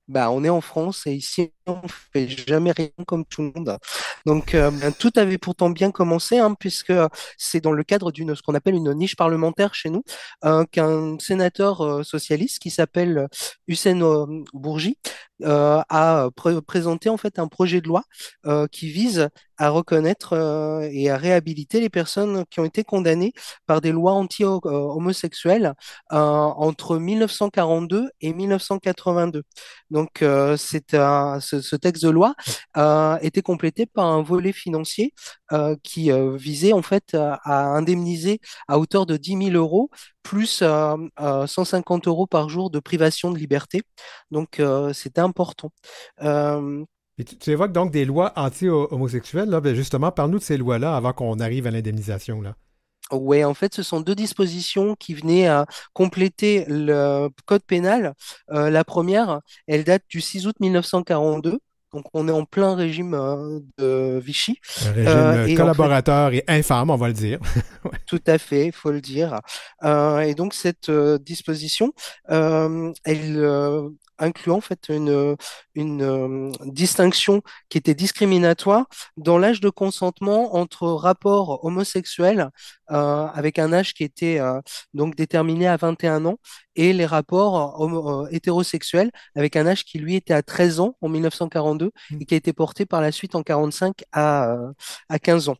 bah, on est en France et ici, on fait jamais rien comme tout le monde. Donc, euh, ben, tout avait pourtant bien commencé, hein, puisque c'est dans le cadre d'une ce qu'on appelle une niche parlementaire chez nous, euh, qu'un sénateur euh, socialiste qui s'appelle Hussein Bourgi a présenté en fait un projet de loi qui vise à reconnaître et à réhabiliter les personnes qui ont été condamnées par des lois anti-homosexuelles entre 1942 et 1982. Donc, euh, c'est ce, texte de loi euh, était complété par un volet financier euh, qui visait en fait à indemniser à hauteur de 10 000 euros plus 150 euros par jour de privation de liberté. Donc, c'était important. Et tu, évoques donc des lois anti-homosexuelles. Là. Ben, justement, parle-nous de ces lois-là avant qu'on arrive à l'indemnisation. Là. Oui, en fait, ce sont deux dispositions qui venaient à compléter le code pénal. Euh, la première, elle date du 6 août 1942. Donc, on est en plein régime euh, de Vichy. régime euh, collaborateur et infâme, on va le dire. Tout à fait, il faut le dire. Euh, et donc, cette disposition, elle inclut en fait une, une euh, distinction qui était discriminatoire dans l'âge de consentement entre rapports homosexuels euh, avec un âge qui était euh, donc déterminé à 21 ans et les rapports hétérosexuels avec un âge qui lui était à 13 ans en 1942 et qui a été porté par la suite en 45 à, à 15 ans.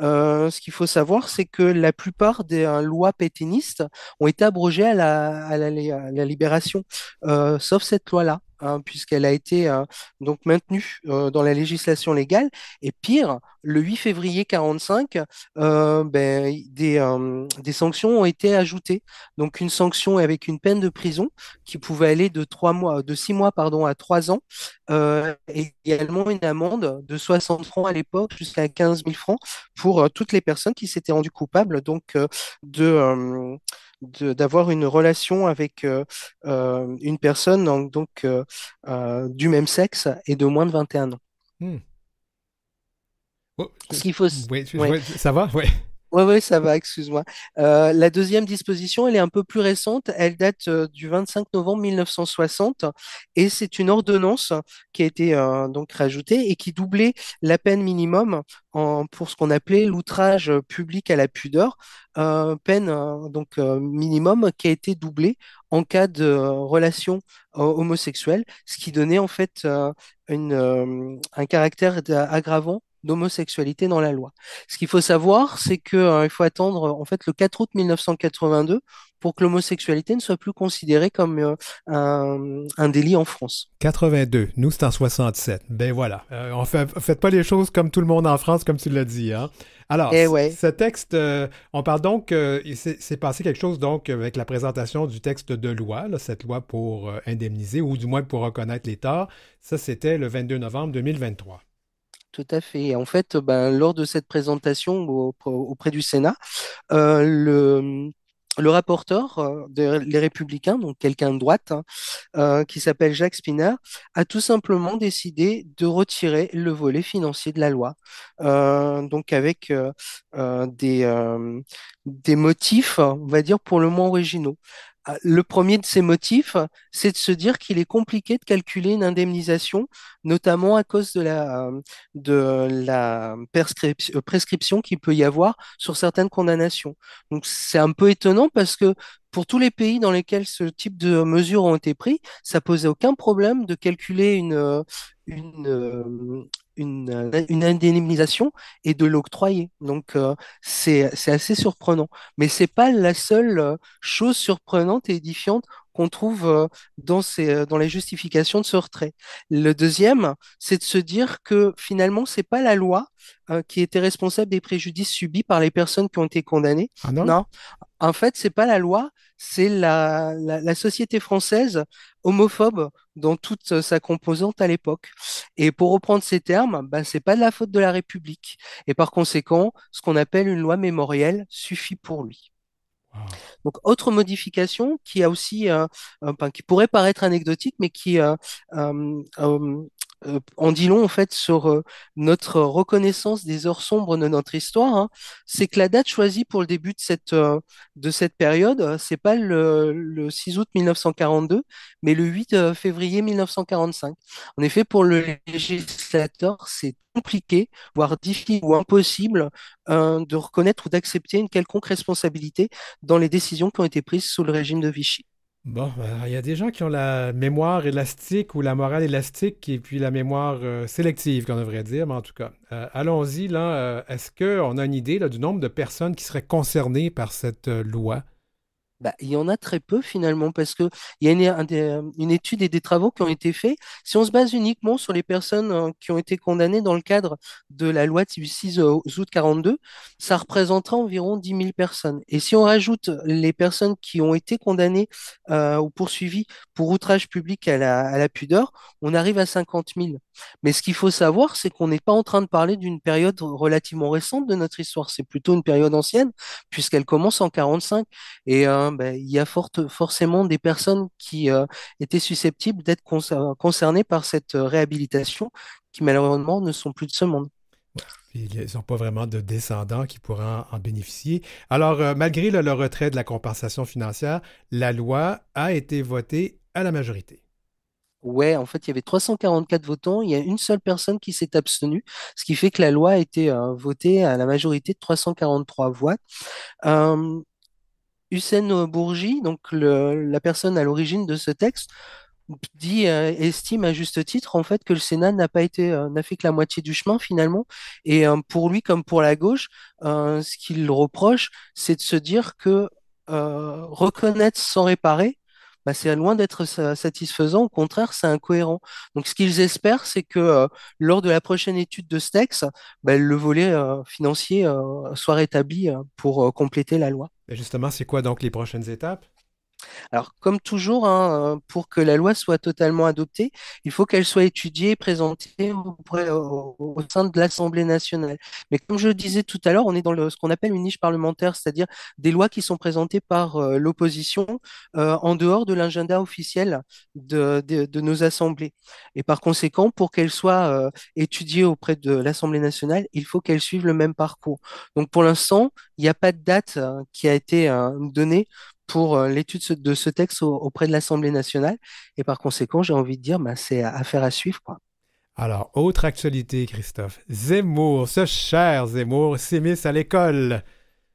ce qu'il faut savoir, c'est que la plupart des lois pétainistes ont été abrogées à la, libération, sauf cette loi-là, Hein, puisqu'elle a été euh, donc maintenue euh, dans la législation légale. Et pire, le 8 février 1945, euh, ben, des, sanctions ont été ajoutées. Donc une sanction avec une peine de prison qui pouvait aller de trois mois, de six mois pardon, à trois ans, également une amende de 60 francs à l'époque jusqu'à 15 000 francs pour toutes les personnes qui s'étaient rendues coupables donc de d'avoir une relation avec euh, euh, une personne donc, euh, du même sexe et de moins de 21 ans. Hmm. Oh, Ce qu'il faut. Oui, ça va, oui. Oui, ça va, excuse-moi. la deuxième disposition, elle est un peu plus récente. Elle date du 25 novembre 1960 et c'est une ordonnance qui a été donc rajoutée et qui doublait la peine minimum pour ce qu'on appelait l'outrage euh, public à la pudeur, euh, peine euh, donc minimum qui a été doublée en cas de relation homosexuelle, ce qui donnait en fait une, un caractère aggravant d'homosexualité dans la loi. Ce qu'il faut savoir, c'est que il faut attendre en fait le 4 août 1982 pour que l'homosexualité ne soit plus considérée comme euh, un, délit en France. 82, nous c'est en 67. Ben voilà, euh, on fait, faites pas les choses comme tout le monde en France, comme tu l'as dit. Hein. Alors, eh ce texte, euh, on parle donc, c'est passé quelque chose donc avec la présentation du texte de loi, cette loi pour indemniser ou du moins pour reconnaître l'état. Ça, c'était le 22 novembre 2023 tout à fait. en fait, ben, lors de cette présentation auprès du Sénat, le le rapporteur euh, des Républicains, donc quelqu'un de droite, hein, euh, qui s'appelle Jacques Spinner, a tout simplement décidé de retirer le volet financier de la loi, euh, donc avec des, des motifs, on va dire, pour le moins originaux. Ah, le premier de ces motifs, c'est de se dire qu'il est compliqué de calculer une indemnisation, notamment à cause de la, de la prescription, qu'il peut y avoir sur certaines condamnations. Donc c'est un peu étonnant parce que pour tous les pays dans lesquels ce type de mesures ont été prises, ça posait aucun problème de calculer une, une, euh, une, indemnisation et de l'octroyer. Donc euh, c'est assez surprenant. Mais c'est pas la seule euh, chose surprenante et édifiante qu'on trouve euh, euh, dans, les justifications de ce retrait. Le deuxième, c'est de se dire que finalement, ce n'est pas la loi euh, qui était responsable des préjudices subis par les personnes qui ont été condamnées. Ah non, non. En fait, ce n'est pas la loi, c'est la, société française homophobe dans toute sa composante à l'époque. Et pour reprendre ces termes, ben, ce n'est pas de la faute de la République. Et par conséquent, ce qu'on appelle une loi mémorielle suffit pour lui. Donc, autre modification qui a aussi, euh, euh, qui pourrait paraître anecdotique, mais qui euh, euh euh, en dit long en fait sur euh, notre reconnaissance des heures sombres de notre histoire. Hein. C'est que la date choisie pour le début de cette, euh, de cette période, c'est pas le, le, 6 août 1942, mais le 8 février 1945. En effet, pour le législateur, c'est compliqué, voire difficile ou impossible de reconnaître ou d'accepter une quelconque responsabilité dans les décisions qui ont été prises sous le régime de Vichy. Bon, ben, il y a des gens qui ont la mémoire élastique ou la morale élastique et puis la mémoire euh, sélective, qu'on devrait dire, mais en tout cas. Euh, allons-y, là. Euh, est-ce qu'on a une idée du nombre de personnes qui seraient concernées par cette loi? Bah, il y en a très peu finalement, parce qu'il y a euh, une, étude et des travaux qui ont été faits. Si on se base uniquement sur les personnes hein, qui ont été condamnées dans le cadre de la loi du 6 euh, août 42, ça représentera environ 10 000 personnes. Et si on rajoute les personnes qui ont été condamnées euh, ou poursuivies pour outrage public à la, à la pudeur, on arrive à 50 000. Mais ce qu'il faut savoir, c'est qu'on n'est pas en train de parler d'une période relativement récente de notre histoire. C'est plutôt une période ancienne, puisqu'elle commence en 45. Et euh, ben, il y a forcément des personnes qui euh, étaient susceptibles d'être concernées par cette euh, réhabilitation, qui malheureusement ne sont plus de ce monde. Ils n'ont pas vraiment de descendants qui pourraient en, bénéficier. Alors, malgré le retrait de la compensation financière, la loi a été votée à la majorité. Ouais, en fait, il y avait 344 votants. Il y a une seule personne qui s'est abstenue, ce qui fait que la loi a été euh, votée à la majorité de 343 voix. Euh, Hussein Bourgi, donc la personne à l'origine de ce texte, dit euh, estime à juste titre en fait que le Sénat n'a pas été euh, n'a fait que la moitié du chemin finalement et pour lui comme pour la gauche ce qu'il reproche c'est de se dire que reconnaître sans réparer bah, c'est loin d'être satisfaisant. Au contraire, c'est incohérent. Donc, ce qu'ils espèrent, c'est que euh, lors de la prochaine étude de Stex, bah, le volet euh, financier euh, soit rétabli pour compléter la loi. Bah, justement, c'est quoi donc les prochaines étapes alors, comme toujours, hein, euh, pour que la loi soit totalement adoptée, il faut qu'elle soit étudiée et présentée au, sein de l'Assemblée nationale. Mais comme je le disais tout à l'heure, on est dans ce qu'on appelle une niche parlementaire, c'est-à-dire des lois qui sont présentées par euh, l'opposition euh, en dehors de l'agenda officiel de, nos assemblées. Et par conséquent, pour qu'elles soient étudiées auprès de l'Assemblée nationale, il faut qu'elles suivent le même parcours. Donc, pour l'instant, il n'y a pas de date qui a été donnée pour euh, l'étude de ce texte auprès de l'Assemblée nationale. Et par conséquent, j'ai envie de dire, bah, c'est affaire à suivre. Alors, autre actualité, Christophe. Zemmour, ce cher Zemmour, mis à l'école.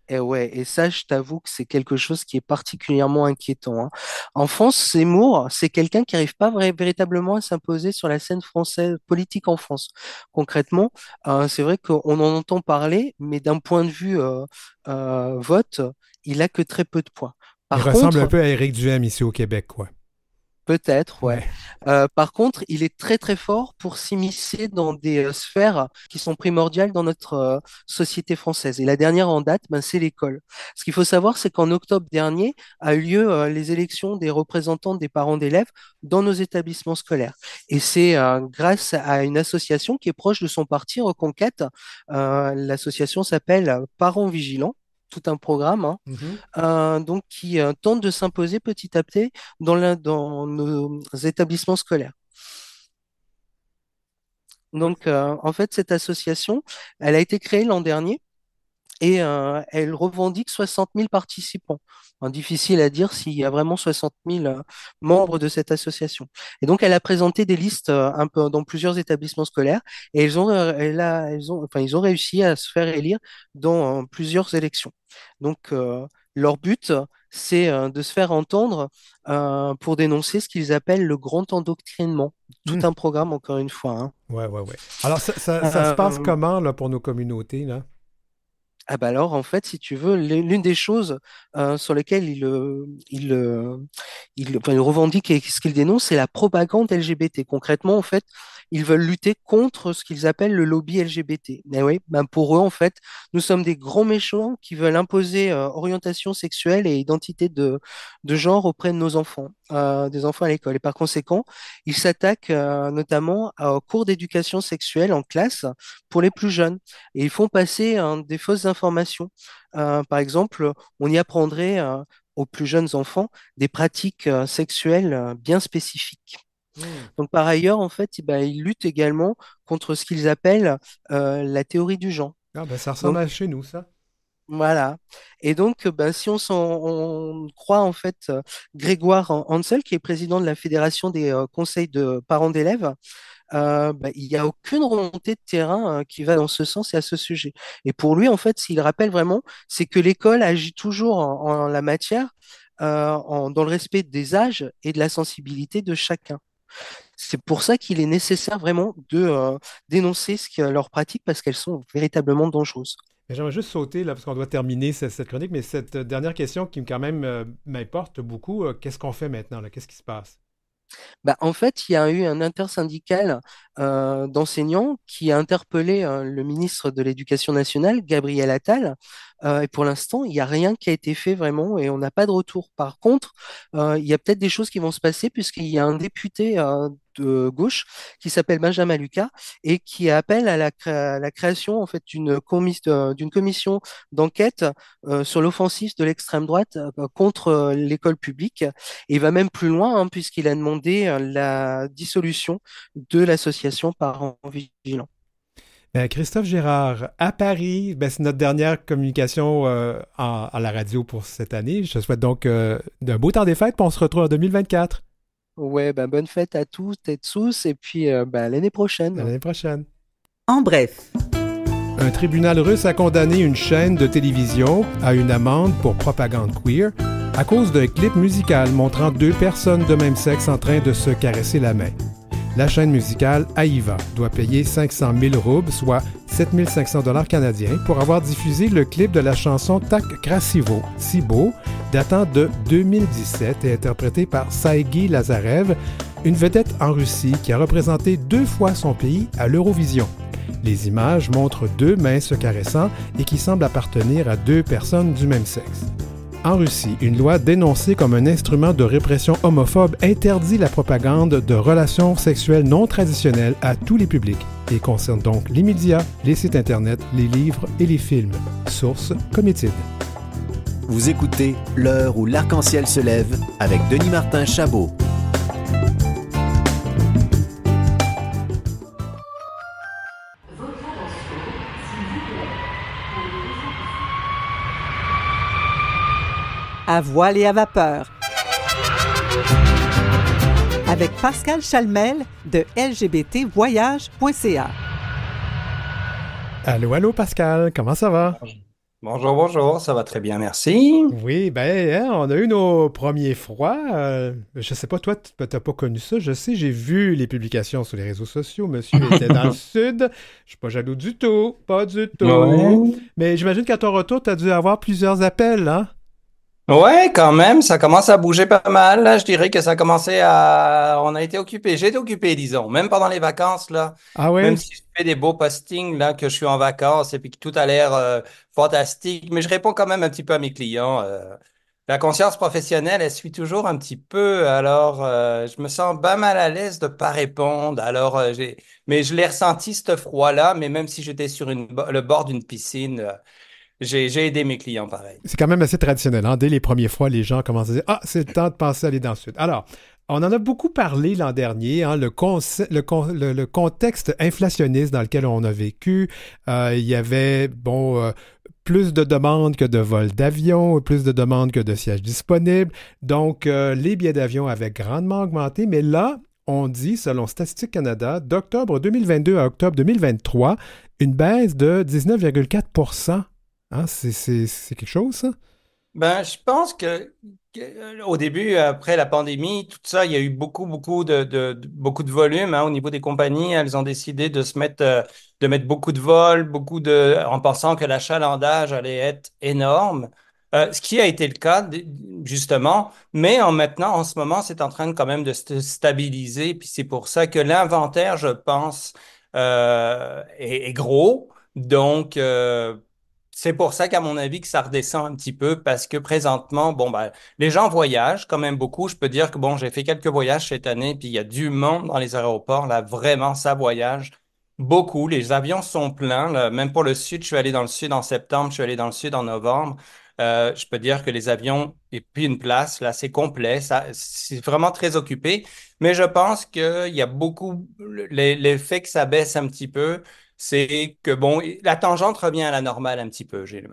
Et eh ouais, et ça, je t'avoue que c'est quelque chose qui est particulièrement inquiétant. Hein. En France, Zemmour, c'est quelqu'un qui n'arrive pas véritablement à s'imposer sur la scène française politique en France. Concrètement, euh, c'est vrai qu'on en entend parler, mais d'un point de vue euh, vote, il a que très peu de poids il ressemble un peu à Eric Duhem ici au Québec, quoi. Peut-être, ouais. Euh, par contre, il est très très fort pour s'immiscer dans des euh, sphères qui sont primordiales dans notre euh, société française. Et la dernière en date, ben, c'est l'école. Ce qu'il faut savoir, c'est qu'en octobre dernier a eu lieu les élections des représentants des parents d'élèves dans nos établissements scolaires. Et c'est grâce à une association qui est proche de son parti Reconquête. L'association s'appelle Parents Vigilants tout un programme, hein, mmh euh, donc qui euh, tente de s'imposer petit à petit dans, dans nos établissements scolaires. Donc, euh, en fait, cette association, elle a été créée l'an dernier et euh, elle revendique 60 000 participants. difficile à dire s'il y a vraiment 60 000 euh, membres de cette association. Et donc, elle a présenté des listes euh, un peu dans plusieurs établissements scolaires et ils ont, ont, enfin, ils ont réussi à se faire élire dans plusieurs élections. Donc, leur but, c'est de se faire entendre pour dénoncer ce qu'ils appellent le grand endoctrinement. Tout mmh. un programme, encore une fois. Hein. Ouais, ouais, ouais. Alors, ça, ça se passe comment là, pour nos communautés là ah bah alors, en fait, si tu veux, l'une des choses euh, sur lesquelles il, euh, il, euh, il revendique et ce qu'il dénonce, c'est la propagande LGBT. Concrètement, en fait, ils veulent lutter contre ce qu'ils appellent le lobby LGBT. Mais oui, ben pour eux, en fait, nous sommes des grands méchants qui veulent imposer euh, orientation sexuelle et identité de, de, genre auprès de nos enfants, euh, des enfants à l'école. Et par conséquent, ils s'attaquent euh, notamment aux cours d'éducation sexuelle en classe pour les plus jeunes. Et ils font passer hein, des fausses informations. par exemple, on y apprendrait aux plus jeunes enfants des pratiques sexuelles bien spécifiques. Mmh. Donc par ailleurs, en fait, bah, ils luttent également contre ce qu'ils appellent euh, la théorie du genre. Ah bah, ça ressemble à chez nous, ça. Voilà. Et donc, bah, si on, croit en fait Grégoire Hansel, qui est président de la Fédération des euh, conseils de parents d'élèves, euh, il n'y a aucune remontée de terrain hein, qui va dans ce sens et à ce sujet. Et pour lui, en fait, s'il rappelle vraiment, c'est que l'école agit toujours en, la matière, dans le respect des âges et de la sensibilité de chacun. C'est pour ça qu'il est nécessaire vraiment de euh, dénoncer ce leurs pratiques parce qu'elles sont véritablement dangereuses. J'aimerais juste sauter là parce qu'on doit terminer cette, chronique, mais cette dernière question qui quand même euh, m'importe beaucoup, euh, qu'est-ce qu'on fait maintenant Qu'est-ce qui se passe bah, en fait, il y a eu un intersyndical euh, d'enseignants qui a interpellé euh, le ministre de l'Éducation nationale, Gabriel Attal, euh, et pour l'instant, il n'y a rien qui a été fait vraiment et on n'a pas de retour. Par contre, il y a peut-être des choses qui vont se passer puisqu'il y a un député de euh, gauche qui s'appelle Benjamin Lucas et qui appelle à la, création en fait d'une euh, commission d'enquête euh, sur l'offensive de l'extrême droite bah, contre l'école publique. Et il va même plus loin hein, puisqu'il a demandé la dissolution de l'association Parents Vigilants. Ben, Christophe Gérard, à Paris, ben, c'est notre dernière communication à, la radio pour cette année. Je te souhaite donc de d'un beau temps des fêtes, on se retrouve en 2024. Ouais, ben, bonne fête à tous et tous, et puis ben, l'année prochaine. l'année prochaine. En bref. Un tribunal russe a condamné une chaîne de télévision à une amende pour propagande queer à cause d'un clip musical montrant deux personnes de même sexe en train de se caresser la main la chaîne musicale Aiva doit payer 500 000 roubles, soit 7 500 dollars canadiens, pour avoir diffusé le clip de la chanson Tak Krasivo, Si datant de 2017 et interprétée par Saigi Lazarev, une vedette en Russie qui a représenté deux fois son pays à l'Eurovision. Les images montrent deux mains se caressant et qui semblent appartenir à deux personnes du même sexe. En Russie, une loi dénoncée comme un instrument de répression homophobe interdit la propagande de relations sexuelles non traditionnelles à tous les publics et concerne donc les médias, les sites Internet, les livres et les films. Source Cométide. Vous écoutez L'heure où l'arc-en-ciel se lève avec Denis Martin Chabot. à voile et à vapeur. Avec Pascal Chalmel de lgbtvoyage.ca. Allô, allô, Pascal, comment ça va? Bonjour, bonjour, ça va très bien, merci. Oui, ben, hein, on a eu nos premiers froids. Euh, je sais pas, toi, tu t'as pas connu ça. Je sais, j'ai vu les publications sur les réseaux sociaux. Monsieur était dans le sud. Je suis pas jaloux du tout, pas du tout. Mais j'imagine qu'à ton retour, tu as dû avoir plusieurs appels, hein? Ouais, quand même, ça commence à bouger pas mal. Là, je dirais que ça a commencé à. On a été occupé. J'ai été occupé, disons, même pendant les vacances là. Ah Même si je fais des beaux postings là que je suis en vacances et puis que tout a l'air euh, fantastique, mais je réponds quand même un petit peu à mes clients. Euh. La conscience professionnelle, elle suit toujours un petit peu. Alors, euh, je me sens pas mal à l'aise de pas répondre. Alors, j'ai, mais je l'ai ressenti ce froid-là. Mais même si j'étais sur une le bord d'une piscine, j'ai aidé mes clients pareil. C'est quand même assez traditionnel. Hein? Dès les premières fois, les gens commencent à dire Ah, c'est le temps de penser à aller dans le sud. Alors, on en a beaucoup parlé l'an dernier, hein, le, le, contexte inflationniste dans lequel on a vécu. Euh, il y avait, bon, euh, plus de demandes que de vols d'avion, plus de demandes que de sièges disponibles. Donc, euh, les billets d'avion avaient grandement augmenté, mais là, on dit, selon Statistique Canada, d'octobre 2022 à octobre 2023, une baisse de 19,4 ah, c'est quelque chose, ça? Ben, je pense que, euh, au début, après la pandémie, tout ça, il y a eu beaucoup, beaucoup de, beaucoup de volume hein, au niveau des compagnies. Elles ont décidé de se mettre, euh, de mettre beaucoup de vols, beaucoup de, en pensant que l'achalandage allait être énorme. Euh, ce qui a été le cas, justement, mais en maintenant, en ce moment, c'est en train de, quand même de se stabiliser. Puis c'est pour ça que l'inventaire, je pense, est, gros. Donc, c'est pour ça qu'à mon avis que ça redescend un petit peu parce que présentement, bon bah les gens voyagent quand même beaucoup. Je peux dire que bon, j'ai fait quelques voyages cette année, puis il y a du monde dans les aéroports. Là, vraiment, ça voyage beaucoup. Les avions sont pleins. Même pour le sud, je suis allé dans le sud en septembre, je suis allé dans le sud en novembre. Euh, je peux dire que les avions et puis une place, là, c'est complet, ça, c'est vraiment très occupé. Mais je pense qu'il y a beaucoup l'effet que ça baisse un petit peu c'est que bon, la tangente revient à la normale un petit peu. J'ai,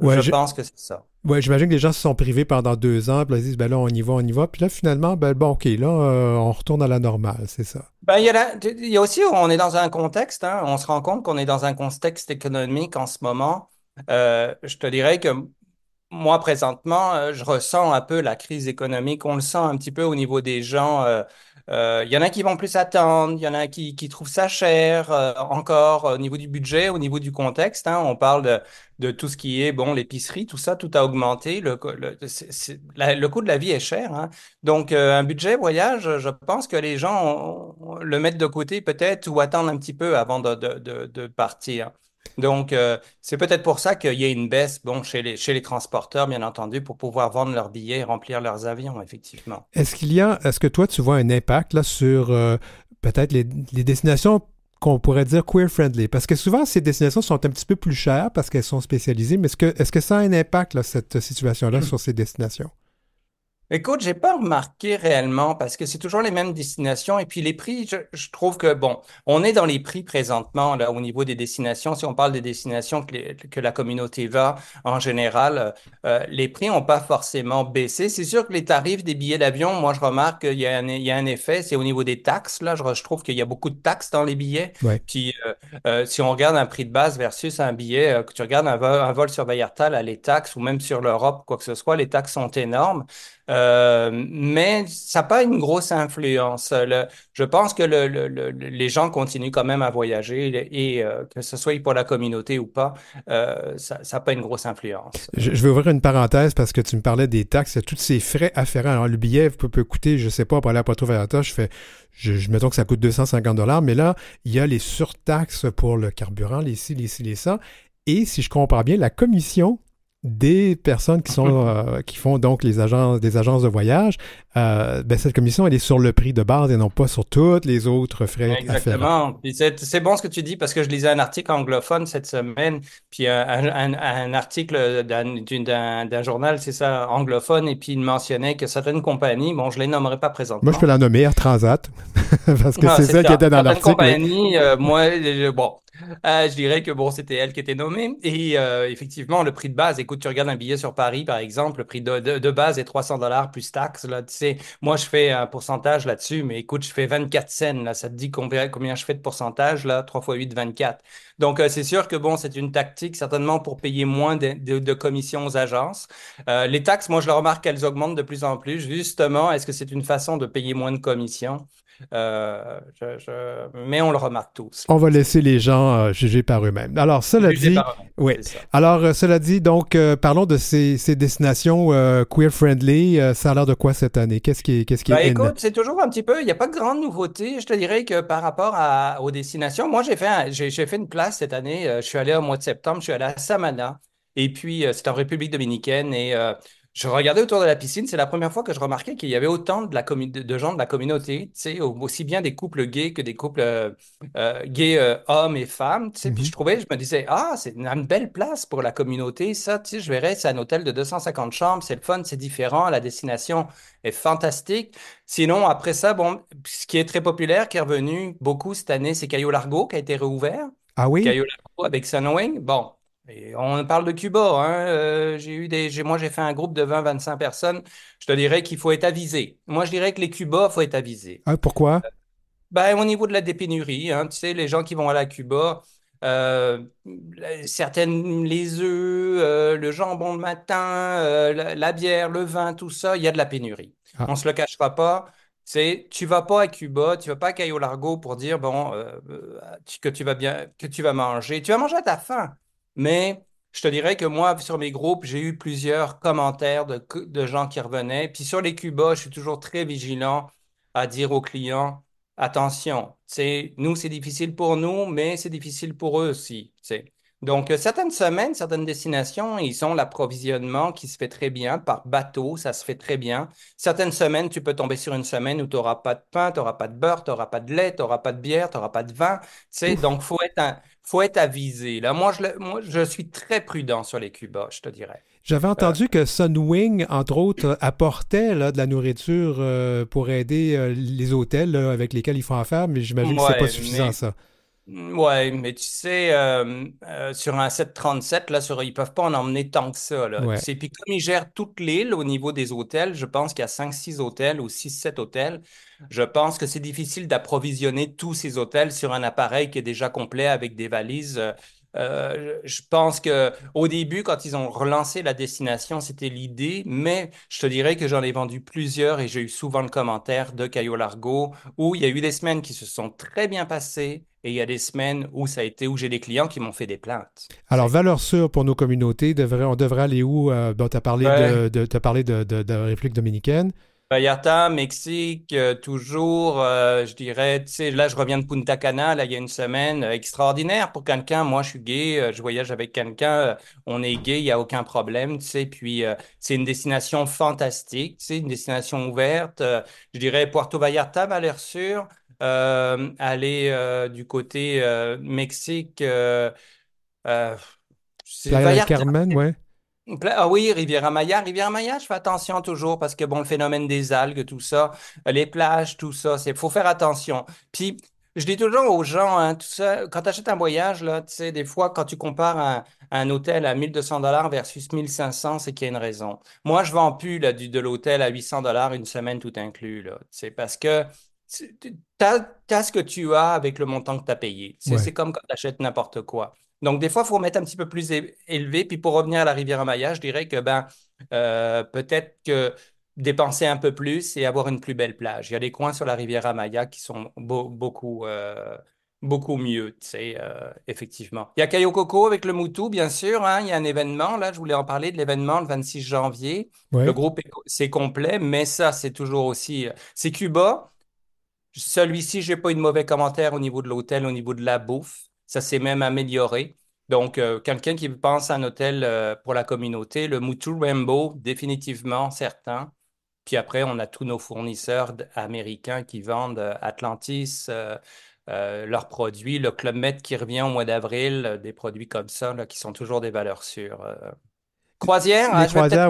je, pense que c'est ça. Oui, j'imagine que les gens se sont privés pendant deux ans, puis ils disent, ben là, on y va, on y va. Puis là, finalement, ben bon, OK, là, euh, on retourne à la normale, c'est ça. Ben, il y, a aussi, on est dans un contexte, hein, on se rend compte qu'on est dans un contexte économique en ce moment. Euh, je te dirais que moi, présentement, euh, je ressens un peu la crise économique. On le sent un petit peu au niveau des gens. Il euh, y en a qui vont plus attendre, il y en a qui, qui trouvent ça cher euh, encore euh, au niveau du budget, au niveau du contexte. Hein. on parle de, de, tout ce qui est bon l'épicerie, tout ça, tout a augmenté. Le, le, le coût de la vie est cher. Hein. Donc un budget voyage, je pense que les gens le mettent de côté peut-être ou attendent un petit peu avant de, de, de partir. Donc, euh, c'est peut-être pour ça qu'il y a une baisse bon, chez, les, chez les transporteurs, bien entendu, pour pouvoir vendre leurs billets et remplir leurs avions, effectivement. Est-ce qu'il y a, est-ce que toi, tu vois un impact là, sur euh, peut-être les, les destinations qu'on pourrait dire queer-friendly? Parce que souvent, ces destinations sont un petit peu plus chères parce qu'elles sont spécialisées, mais est-ce que, est ça a un impact, là, cette situation-là, mmh. sur ces destinations? Écoute, j'ai pas remarqué réellement parce que c'est toujours les mêmes destinations et puis les prix, je, trouve que bon, on est dans les prix présentement là au niveau des destinations. Si on parle des destinations que, la communauté va en général, euh, euh, les prix n'ont pas forcément baissé. C'est sûr que les tarifs des billets d'avion, moi je remarque qu'il y, a un, y a un effet, c'est au niveau des taxes là. Je, trouve qu'il y a beaucoup de taxes dans les billets. Puis euh, si on regarde un prix de base versus un billet, que tu regardes un vol, sur Bayartal, les taxes ou même sur l'Europe, quoi que ce soit, les taxes sont énormes. Euh, mais ça n'a pas une grosse influence. je pense que les gens continuent quand même à voyager et, euh, que ce soit pour la communauté ou pas, euh, ça n'a pas une grosse influence. Je, vais ouvrir une parenthèse parce que tu me parlais des taxes, tous ces frais afférents. Alors, le billet peut, coûter, je ne sais pas, pour aller à je fais je, mettons que ça coûte 250 dollars, mais là, il y a les surtaxes pour le carburant, les ci, les ci, les ça. Et si je comprends bien, la commission des personnes qui sont mhm. euh, qui font donc les agences des agences de voyage, euh, ben, cette commission elle est sur le prix de base et non pas sur toutes les autres frais. Exactement. C'est bon ce que tu dis parce que je lisais un article anglophone cette semaine, puis euh, un, un, article d'un journal, c'est ça, anglophone, et puis il mentionnait que certaines compagnies, bon, je les nommerai pas présentement. Moi, je peux la nommer Air Transat parce que ah, c'est ça qui était dans l'article. Certaines moi, bon, euh, je dirais que bon, c'était elle qui était nommée. Et euh, effectivement, le prix de base, écoute, tu regardes un billet sur Paris, par exemple, le prix de, base est 300 dollars plus taxes. Là, tu sais, moi, je fais un pourcentage là-dessus, mais écoute, je fais 24 cents. Là, ça te dit combien, je fais de pourcentage? Là, 3 x 8, 24. Donc, euh, c'est sûr que bon, c'est une tactique certainement pour payer moins de, commissions aux agences. les taxes, moi, je le remarque qu'elles augmentent de plus en plus. Justement, est-ce que c'est une façon de payer moins de commissions? Euh, mais on le remarque tous. On va laisser les gens euh, juger par eux-mêmes. Alors, cela dit. Oui. Alors, euh, cela dit, donc, parlons de ces, destinations queer-friendly. ça a l'air de quoi cette année? Qu'est-ce qui est. Qu'est-ce qui bah, écoute, c'est toujours un petit peu. Il n'y a pas de grande nouveauté. Je te dirais que par rapport aux destinations, moi, j'ai fait, j'ai, fait une place cette année. je suis allé au mois de septembre. Je suis allé à Samana. Et puis, c'est en République dominicaine. Et je regardais autour de la piscine, c'est la première fois que je remarquais qu'il y avait autant de, gens de la communauté, aussi bien des couples gays que des couples euh, euh, gays euh, hommes et femmes. Puis mmh je trouvais, je me disais, ah, c'est une, belle place pour la communauté, ça, je verrais, c'est un hôtel de 250 chambres, c'est le fun, c'est différent, la destination est fantastique. Sinon, après ça, bon, ce qui est très populaire, qui est revenu beaucoup cette année, c'est Caillou Largo qui a été réouvert. Ah oui? Caillou Largo avec Sunwing. Bon, on parle de Cuba. Hein, euh, j'ai eu des, moi, j'ai fait un groupe de 20-25 personnes. Je te dirais qu'il faut être avisé. Moi, je dirais que les Cubas, il faut être avisé. Ah, pourquoi? Euh, ben, au niveau de la dépénurie, hein, tu sais, les gens qui vont à Cuba, euh, certaines, les œufs, le jambon le matin, la, bière, le vin, tout ça, il y a de la pénurie. Ah. On ne se le cachera pas. C'est, tu vas pas à Cuba, tu vas pas à Cayo Largo pour dire bon que tu vas bien, que tu vas manger. Tu vas manger à ta faim. Mais je te dirais que moi, sur mes groupes, j'ai eu plusieurs commentaires de, de, gens qui revenaient. Puis sur les Cubas, je suis toujours très vigilant à dire aux clients, attention, nous, c'est difficile pour nous, mais c'est difficile pour eux aussi. Donc, euh, certaines semaines, certaines destinations, ils ont l'approvisionnement qui se fait très bien par bateau, ça se fait très bien. Certaines semaines, tu peux tomber sur une semaine où tu n'auras pas de pain, tu n'auras pas de beurre, tu n'auras pas de lait, tu n'auras pas de bière, tu n'auras pas de vin. Donc, il donc, faut être un, faut être avisé. Là. Moi, je, suis très prudent sur les Cubas, je te dirais. J'avais euh, entendu que Sunwing, entre autres, apportait de la nourriture euh, pour aider euh, les hôtels avec lesquels ils font affaire, mais j'imagine que ce pas suffisant, ça. Mmh, ouais, mais tu sais, sur un 737, là, sur, ils peuvent pas en emmener tant que ça. Là. puis comme ils gèrent toute l'île au niveau des hôtels, je pense qu'il y a 5-6 hôtels ou 6-7 hôtels. Je pense que c'est difficile d'approvisionner tous ces hôtels sur un appareil qui est déjà complet avec des valises. je pense que au début, quand ils ont relancé la destination, c'était l'idée, mais je te dirais que j'en ai vendu plusieurs et j'ai eu souvent le commentaire de Caillou Largo où il y a eu des semaines qui se sont très bien passées et il y a des semaines où ça a été où j'ai des clients qui m'ont fait des plaintes. Alors, valeur sûre pour nos communautés, devrait, on devrait aller où euh, ben, Tu as parlé, de, la as parlé de, République dominicaine. Vallarta, Mexique, euh, toujours, euh, je dirais, tu sais, là, je reviens de Punta Cana, là, il y a une semaine extraordinaire pour quelqu'un. Moi, je suis gay, je voyage avec quelqu'un, on est gay, il n'y a aucun problème, tu sais. Puis, c'est une destination fantastique, tu sais, une destination ouverte. je dirais, Puerto Vallarta, valeur sûre. Euh, aller euh, du côté euh, Mexique. La rivière Carmen, ouais. Ah oui, Riviera Maya. Riviera Maya, je fais attention toujours parce que, bon, le phénomène des algues, tout ça, les plages, tout ça, c'est faut faire attention. Puis, je dis toujours aux gens, hein, tout ça, quand tu achètes un voyage, là, tu des fois, quand tu compares un, hôtel à 1200 dollars versus 1500, c'est qu'il y a une raison. Moi, je vends plus du, de l'hôtel à 800 dollars une semaine tout inclus, là. C'est parce que tu as, ce que tu as avec le montant que tu as payé. C'est comme quand tu achètes n'importe quoi. Donc, des fois, il faut mettre un petit peu plus élevé. Puis pour revenir à la rivière Maya, je dirais que ben, euh, peut-être que dépenser un peu plus et avoir une plus belle plage. Il y a des coins sur la rivière Maya qui sont beaucoup, euh, beaucoup mieux, tu euh, effectivement. Il y a Cayo Coco avec le Moutou, bien sûr. Hein. il y a un événement, là, je voulais en parler de l'événement le 26 janvier. Le groupe, c'est complet, mais ça, c'est toujours aussi... C'est Cuba, celui-ci, n'ai pas eu de mauvais commentaires au niveau de l'hôtel, au niveau de la bouffe. Ça s'est même amélioré. Donc, euh, quelqu'un qui pense à un hôtel euh, pour la communauté, le Mutu Rainbow, définitivement certain. Puis après, on a tous nos fournisseurs américains qui vendent euh, Atlantis, leurs produits, le Club Med qui revient au mois d'avril, des produits comme ça, qui sont toujours des valeurs sûres. Croisière, hein,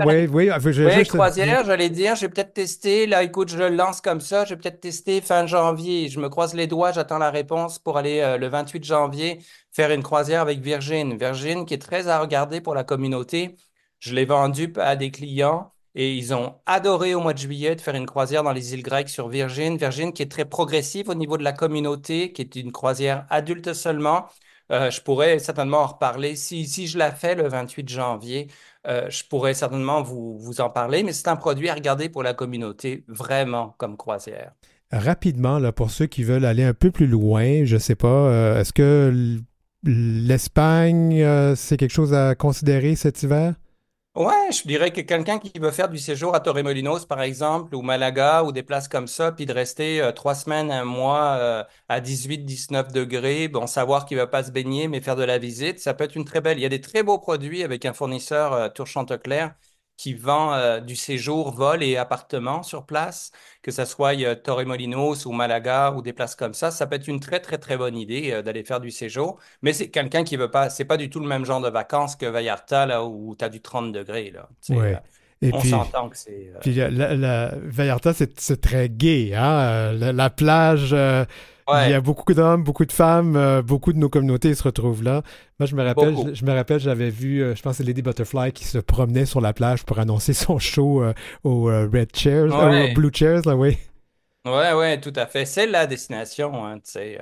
oui, oui. Euh, oui, croisière, j'allais dire, j'ai peut-être testé, là, écoute, je le lance comme ça, j'ai peut-être testé fin janvier. Je me croise les doigts, j'attends la réponse pour aller euh, le 28 janvier faire une croisière avec Virgin. Virgin qui est très à regarder pour la communauté. Je l'ai vendu à des clients et ils ont adoré au mois de juillet de faire une croisière dans les îles grecques sur Virgin. Virgin qui est très progressive au niveau de la communauté, qui est une croisière adulte seulement euh, je pourrais certainement en reparler. Si, je la fais le 28 janvier, euh, je pourrais certainement vous, en parler, mais c'est un produit à regarder pour la communauté vraiment comme croisière. Rapidement, là, pour ceux qui veulent aller un peu plus loin, je ne sais pas, euh, est-ce que l'Espagne, c'est quelque chose à considérer cet hiver? Ouais, je dirais que quelqu'un qui veut faire du séjour à Torremolinos, par exemple, ou Malaga, ou des places comme ça, puis de rester euh, trois semaines, un mois euh, à 18, 19 degrés, bon, savoir qu'il ne va pas se baigner, mais faire de la visite, ça peut être une très belle. Il y a des très beaux produits avec un fournisseur, euh, Tour Chanteclair, qui vend euh, du séjour, vol et appartement sur place, que ce soit euh, Torremolinos ou Malaga ou des places comme ça, ça peut être une très, très, très bonne idée euh, d'aller faire du séjour. Mais c'est quelqu'un qui veut pas, c'est pas du tout le même genre de vacances que Vallarta, là, où tu as du 30 degrés, là. Ouais. on s'entend que c'est. Puis la, Vallarta, c'est très gay, hein? la plage il y a beaucoup d'hommes, beaucoup de femmes, euh, beaucoup de nos communautés se retrouvent là. Moi, je me rappelle, je, me rappelle, j'avais vu, euh, je pense, Lady Butterfly qui se promenait sur la plage pour annoncer son show euh, aux Red Chairs, ouais. aux Blue Chairs, là, oui. Ouais, ouais, tout à fait. C'est la destination, hein, tu sais.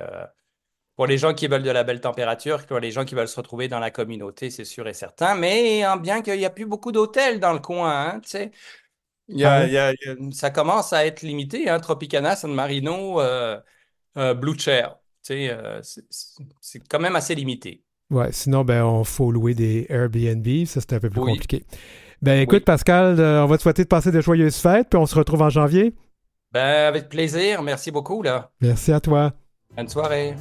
Pour les gens qui veulent de la belle température, pour les gens qui veulent se retrouver dans la communauté, c'est sûr et certain. Mais hein, bien qu'il n'y a plus beaucoup d'hôtels dans le coin, hein, tu sais. ça commence à être limité, Tropicana, San Marino, euh, blue Chair. Euh, c'est quand même assez limité. Ouais, sinon, ben, on faut louer des Airbnb. Ça, c'est un peu plus compliqué. Ben, écoute, Pascal, euh, on va te souhaiter de passer de joyeuses fêtes, puis on se retrouve en janvier. Ben, avec plaisir. Merci beaucoup, là. Merci à toi. Bonne soirée.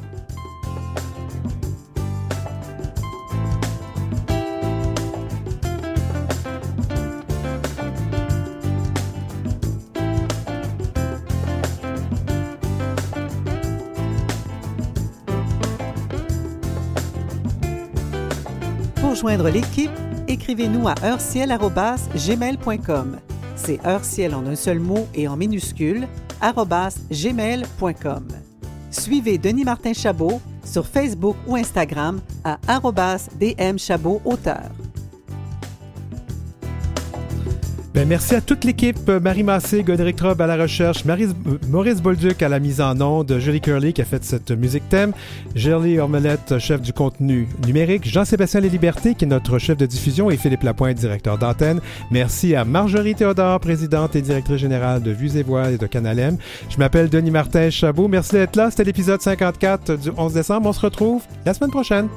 rejoindre l'équipe, écrivez-nous à heurciel.gmail.com. C'est heurciel en un seul mot et en minuscule, gmail.com. Suivez Denis Martin Chabot sur Facebook ou Instagram à arrobas-dm-chabot-auteur. Ben, merci à toute l'équipe. Marie Massé, Godric Trobe à la recherche, Maurice Bolduc à la mise en ondes, Julie curly qui a fait cette musique thème, Julie Ormelette, chef du contenu numérique, Jean-Sébastien Libertés qui est notre chef de diffusion et Philippe Lapointe, directeur d'antenne. Merci à Marjorie Théodore, présidente et directrice générale de Vues et Voix et de Canal M. Je m'appelle Denis Martin Chabot. Merci d'être là. C'était l'épisode 54 du 11 décembre. On se retrouve la semaine prochaine.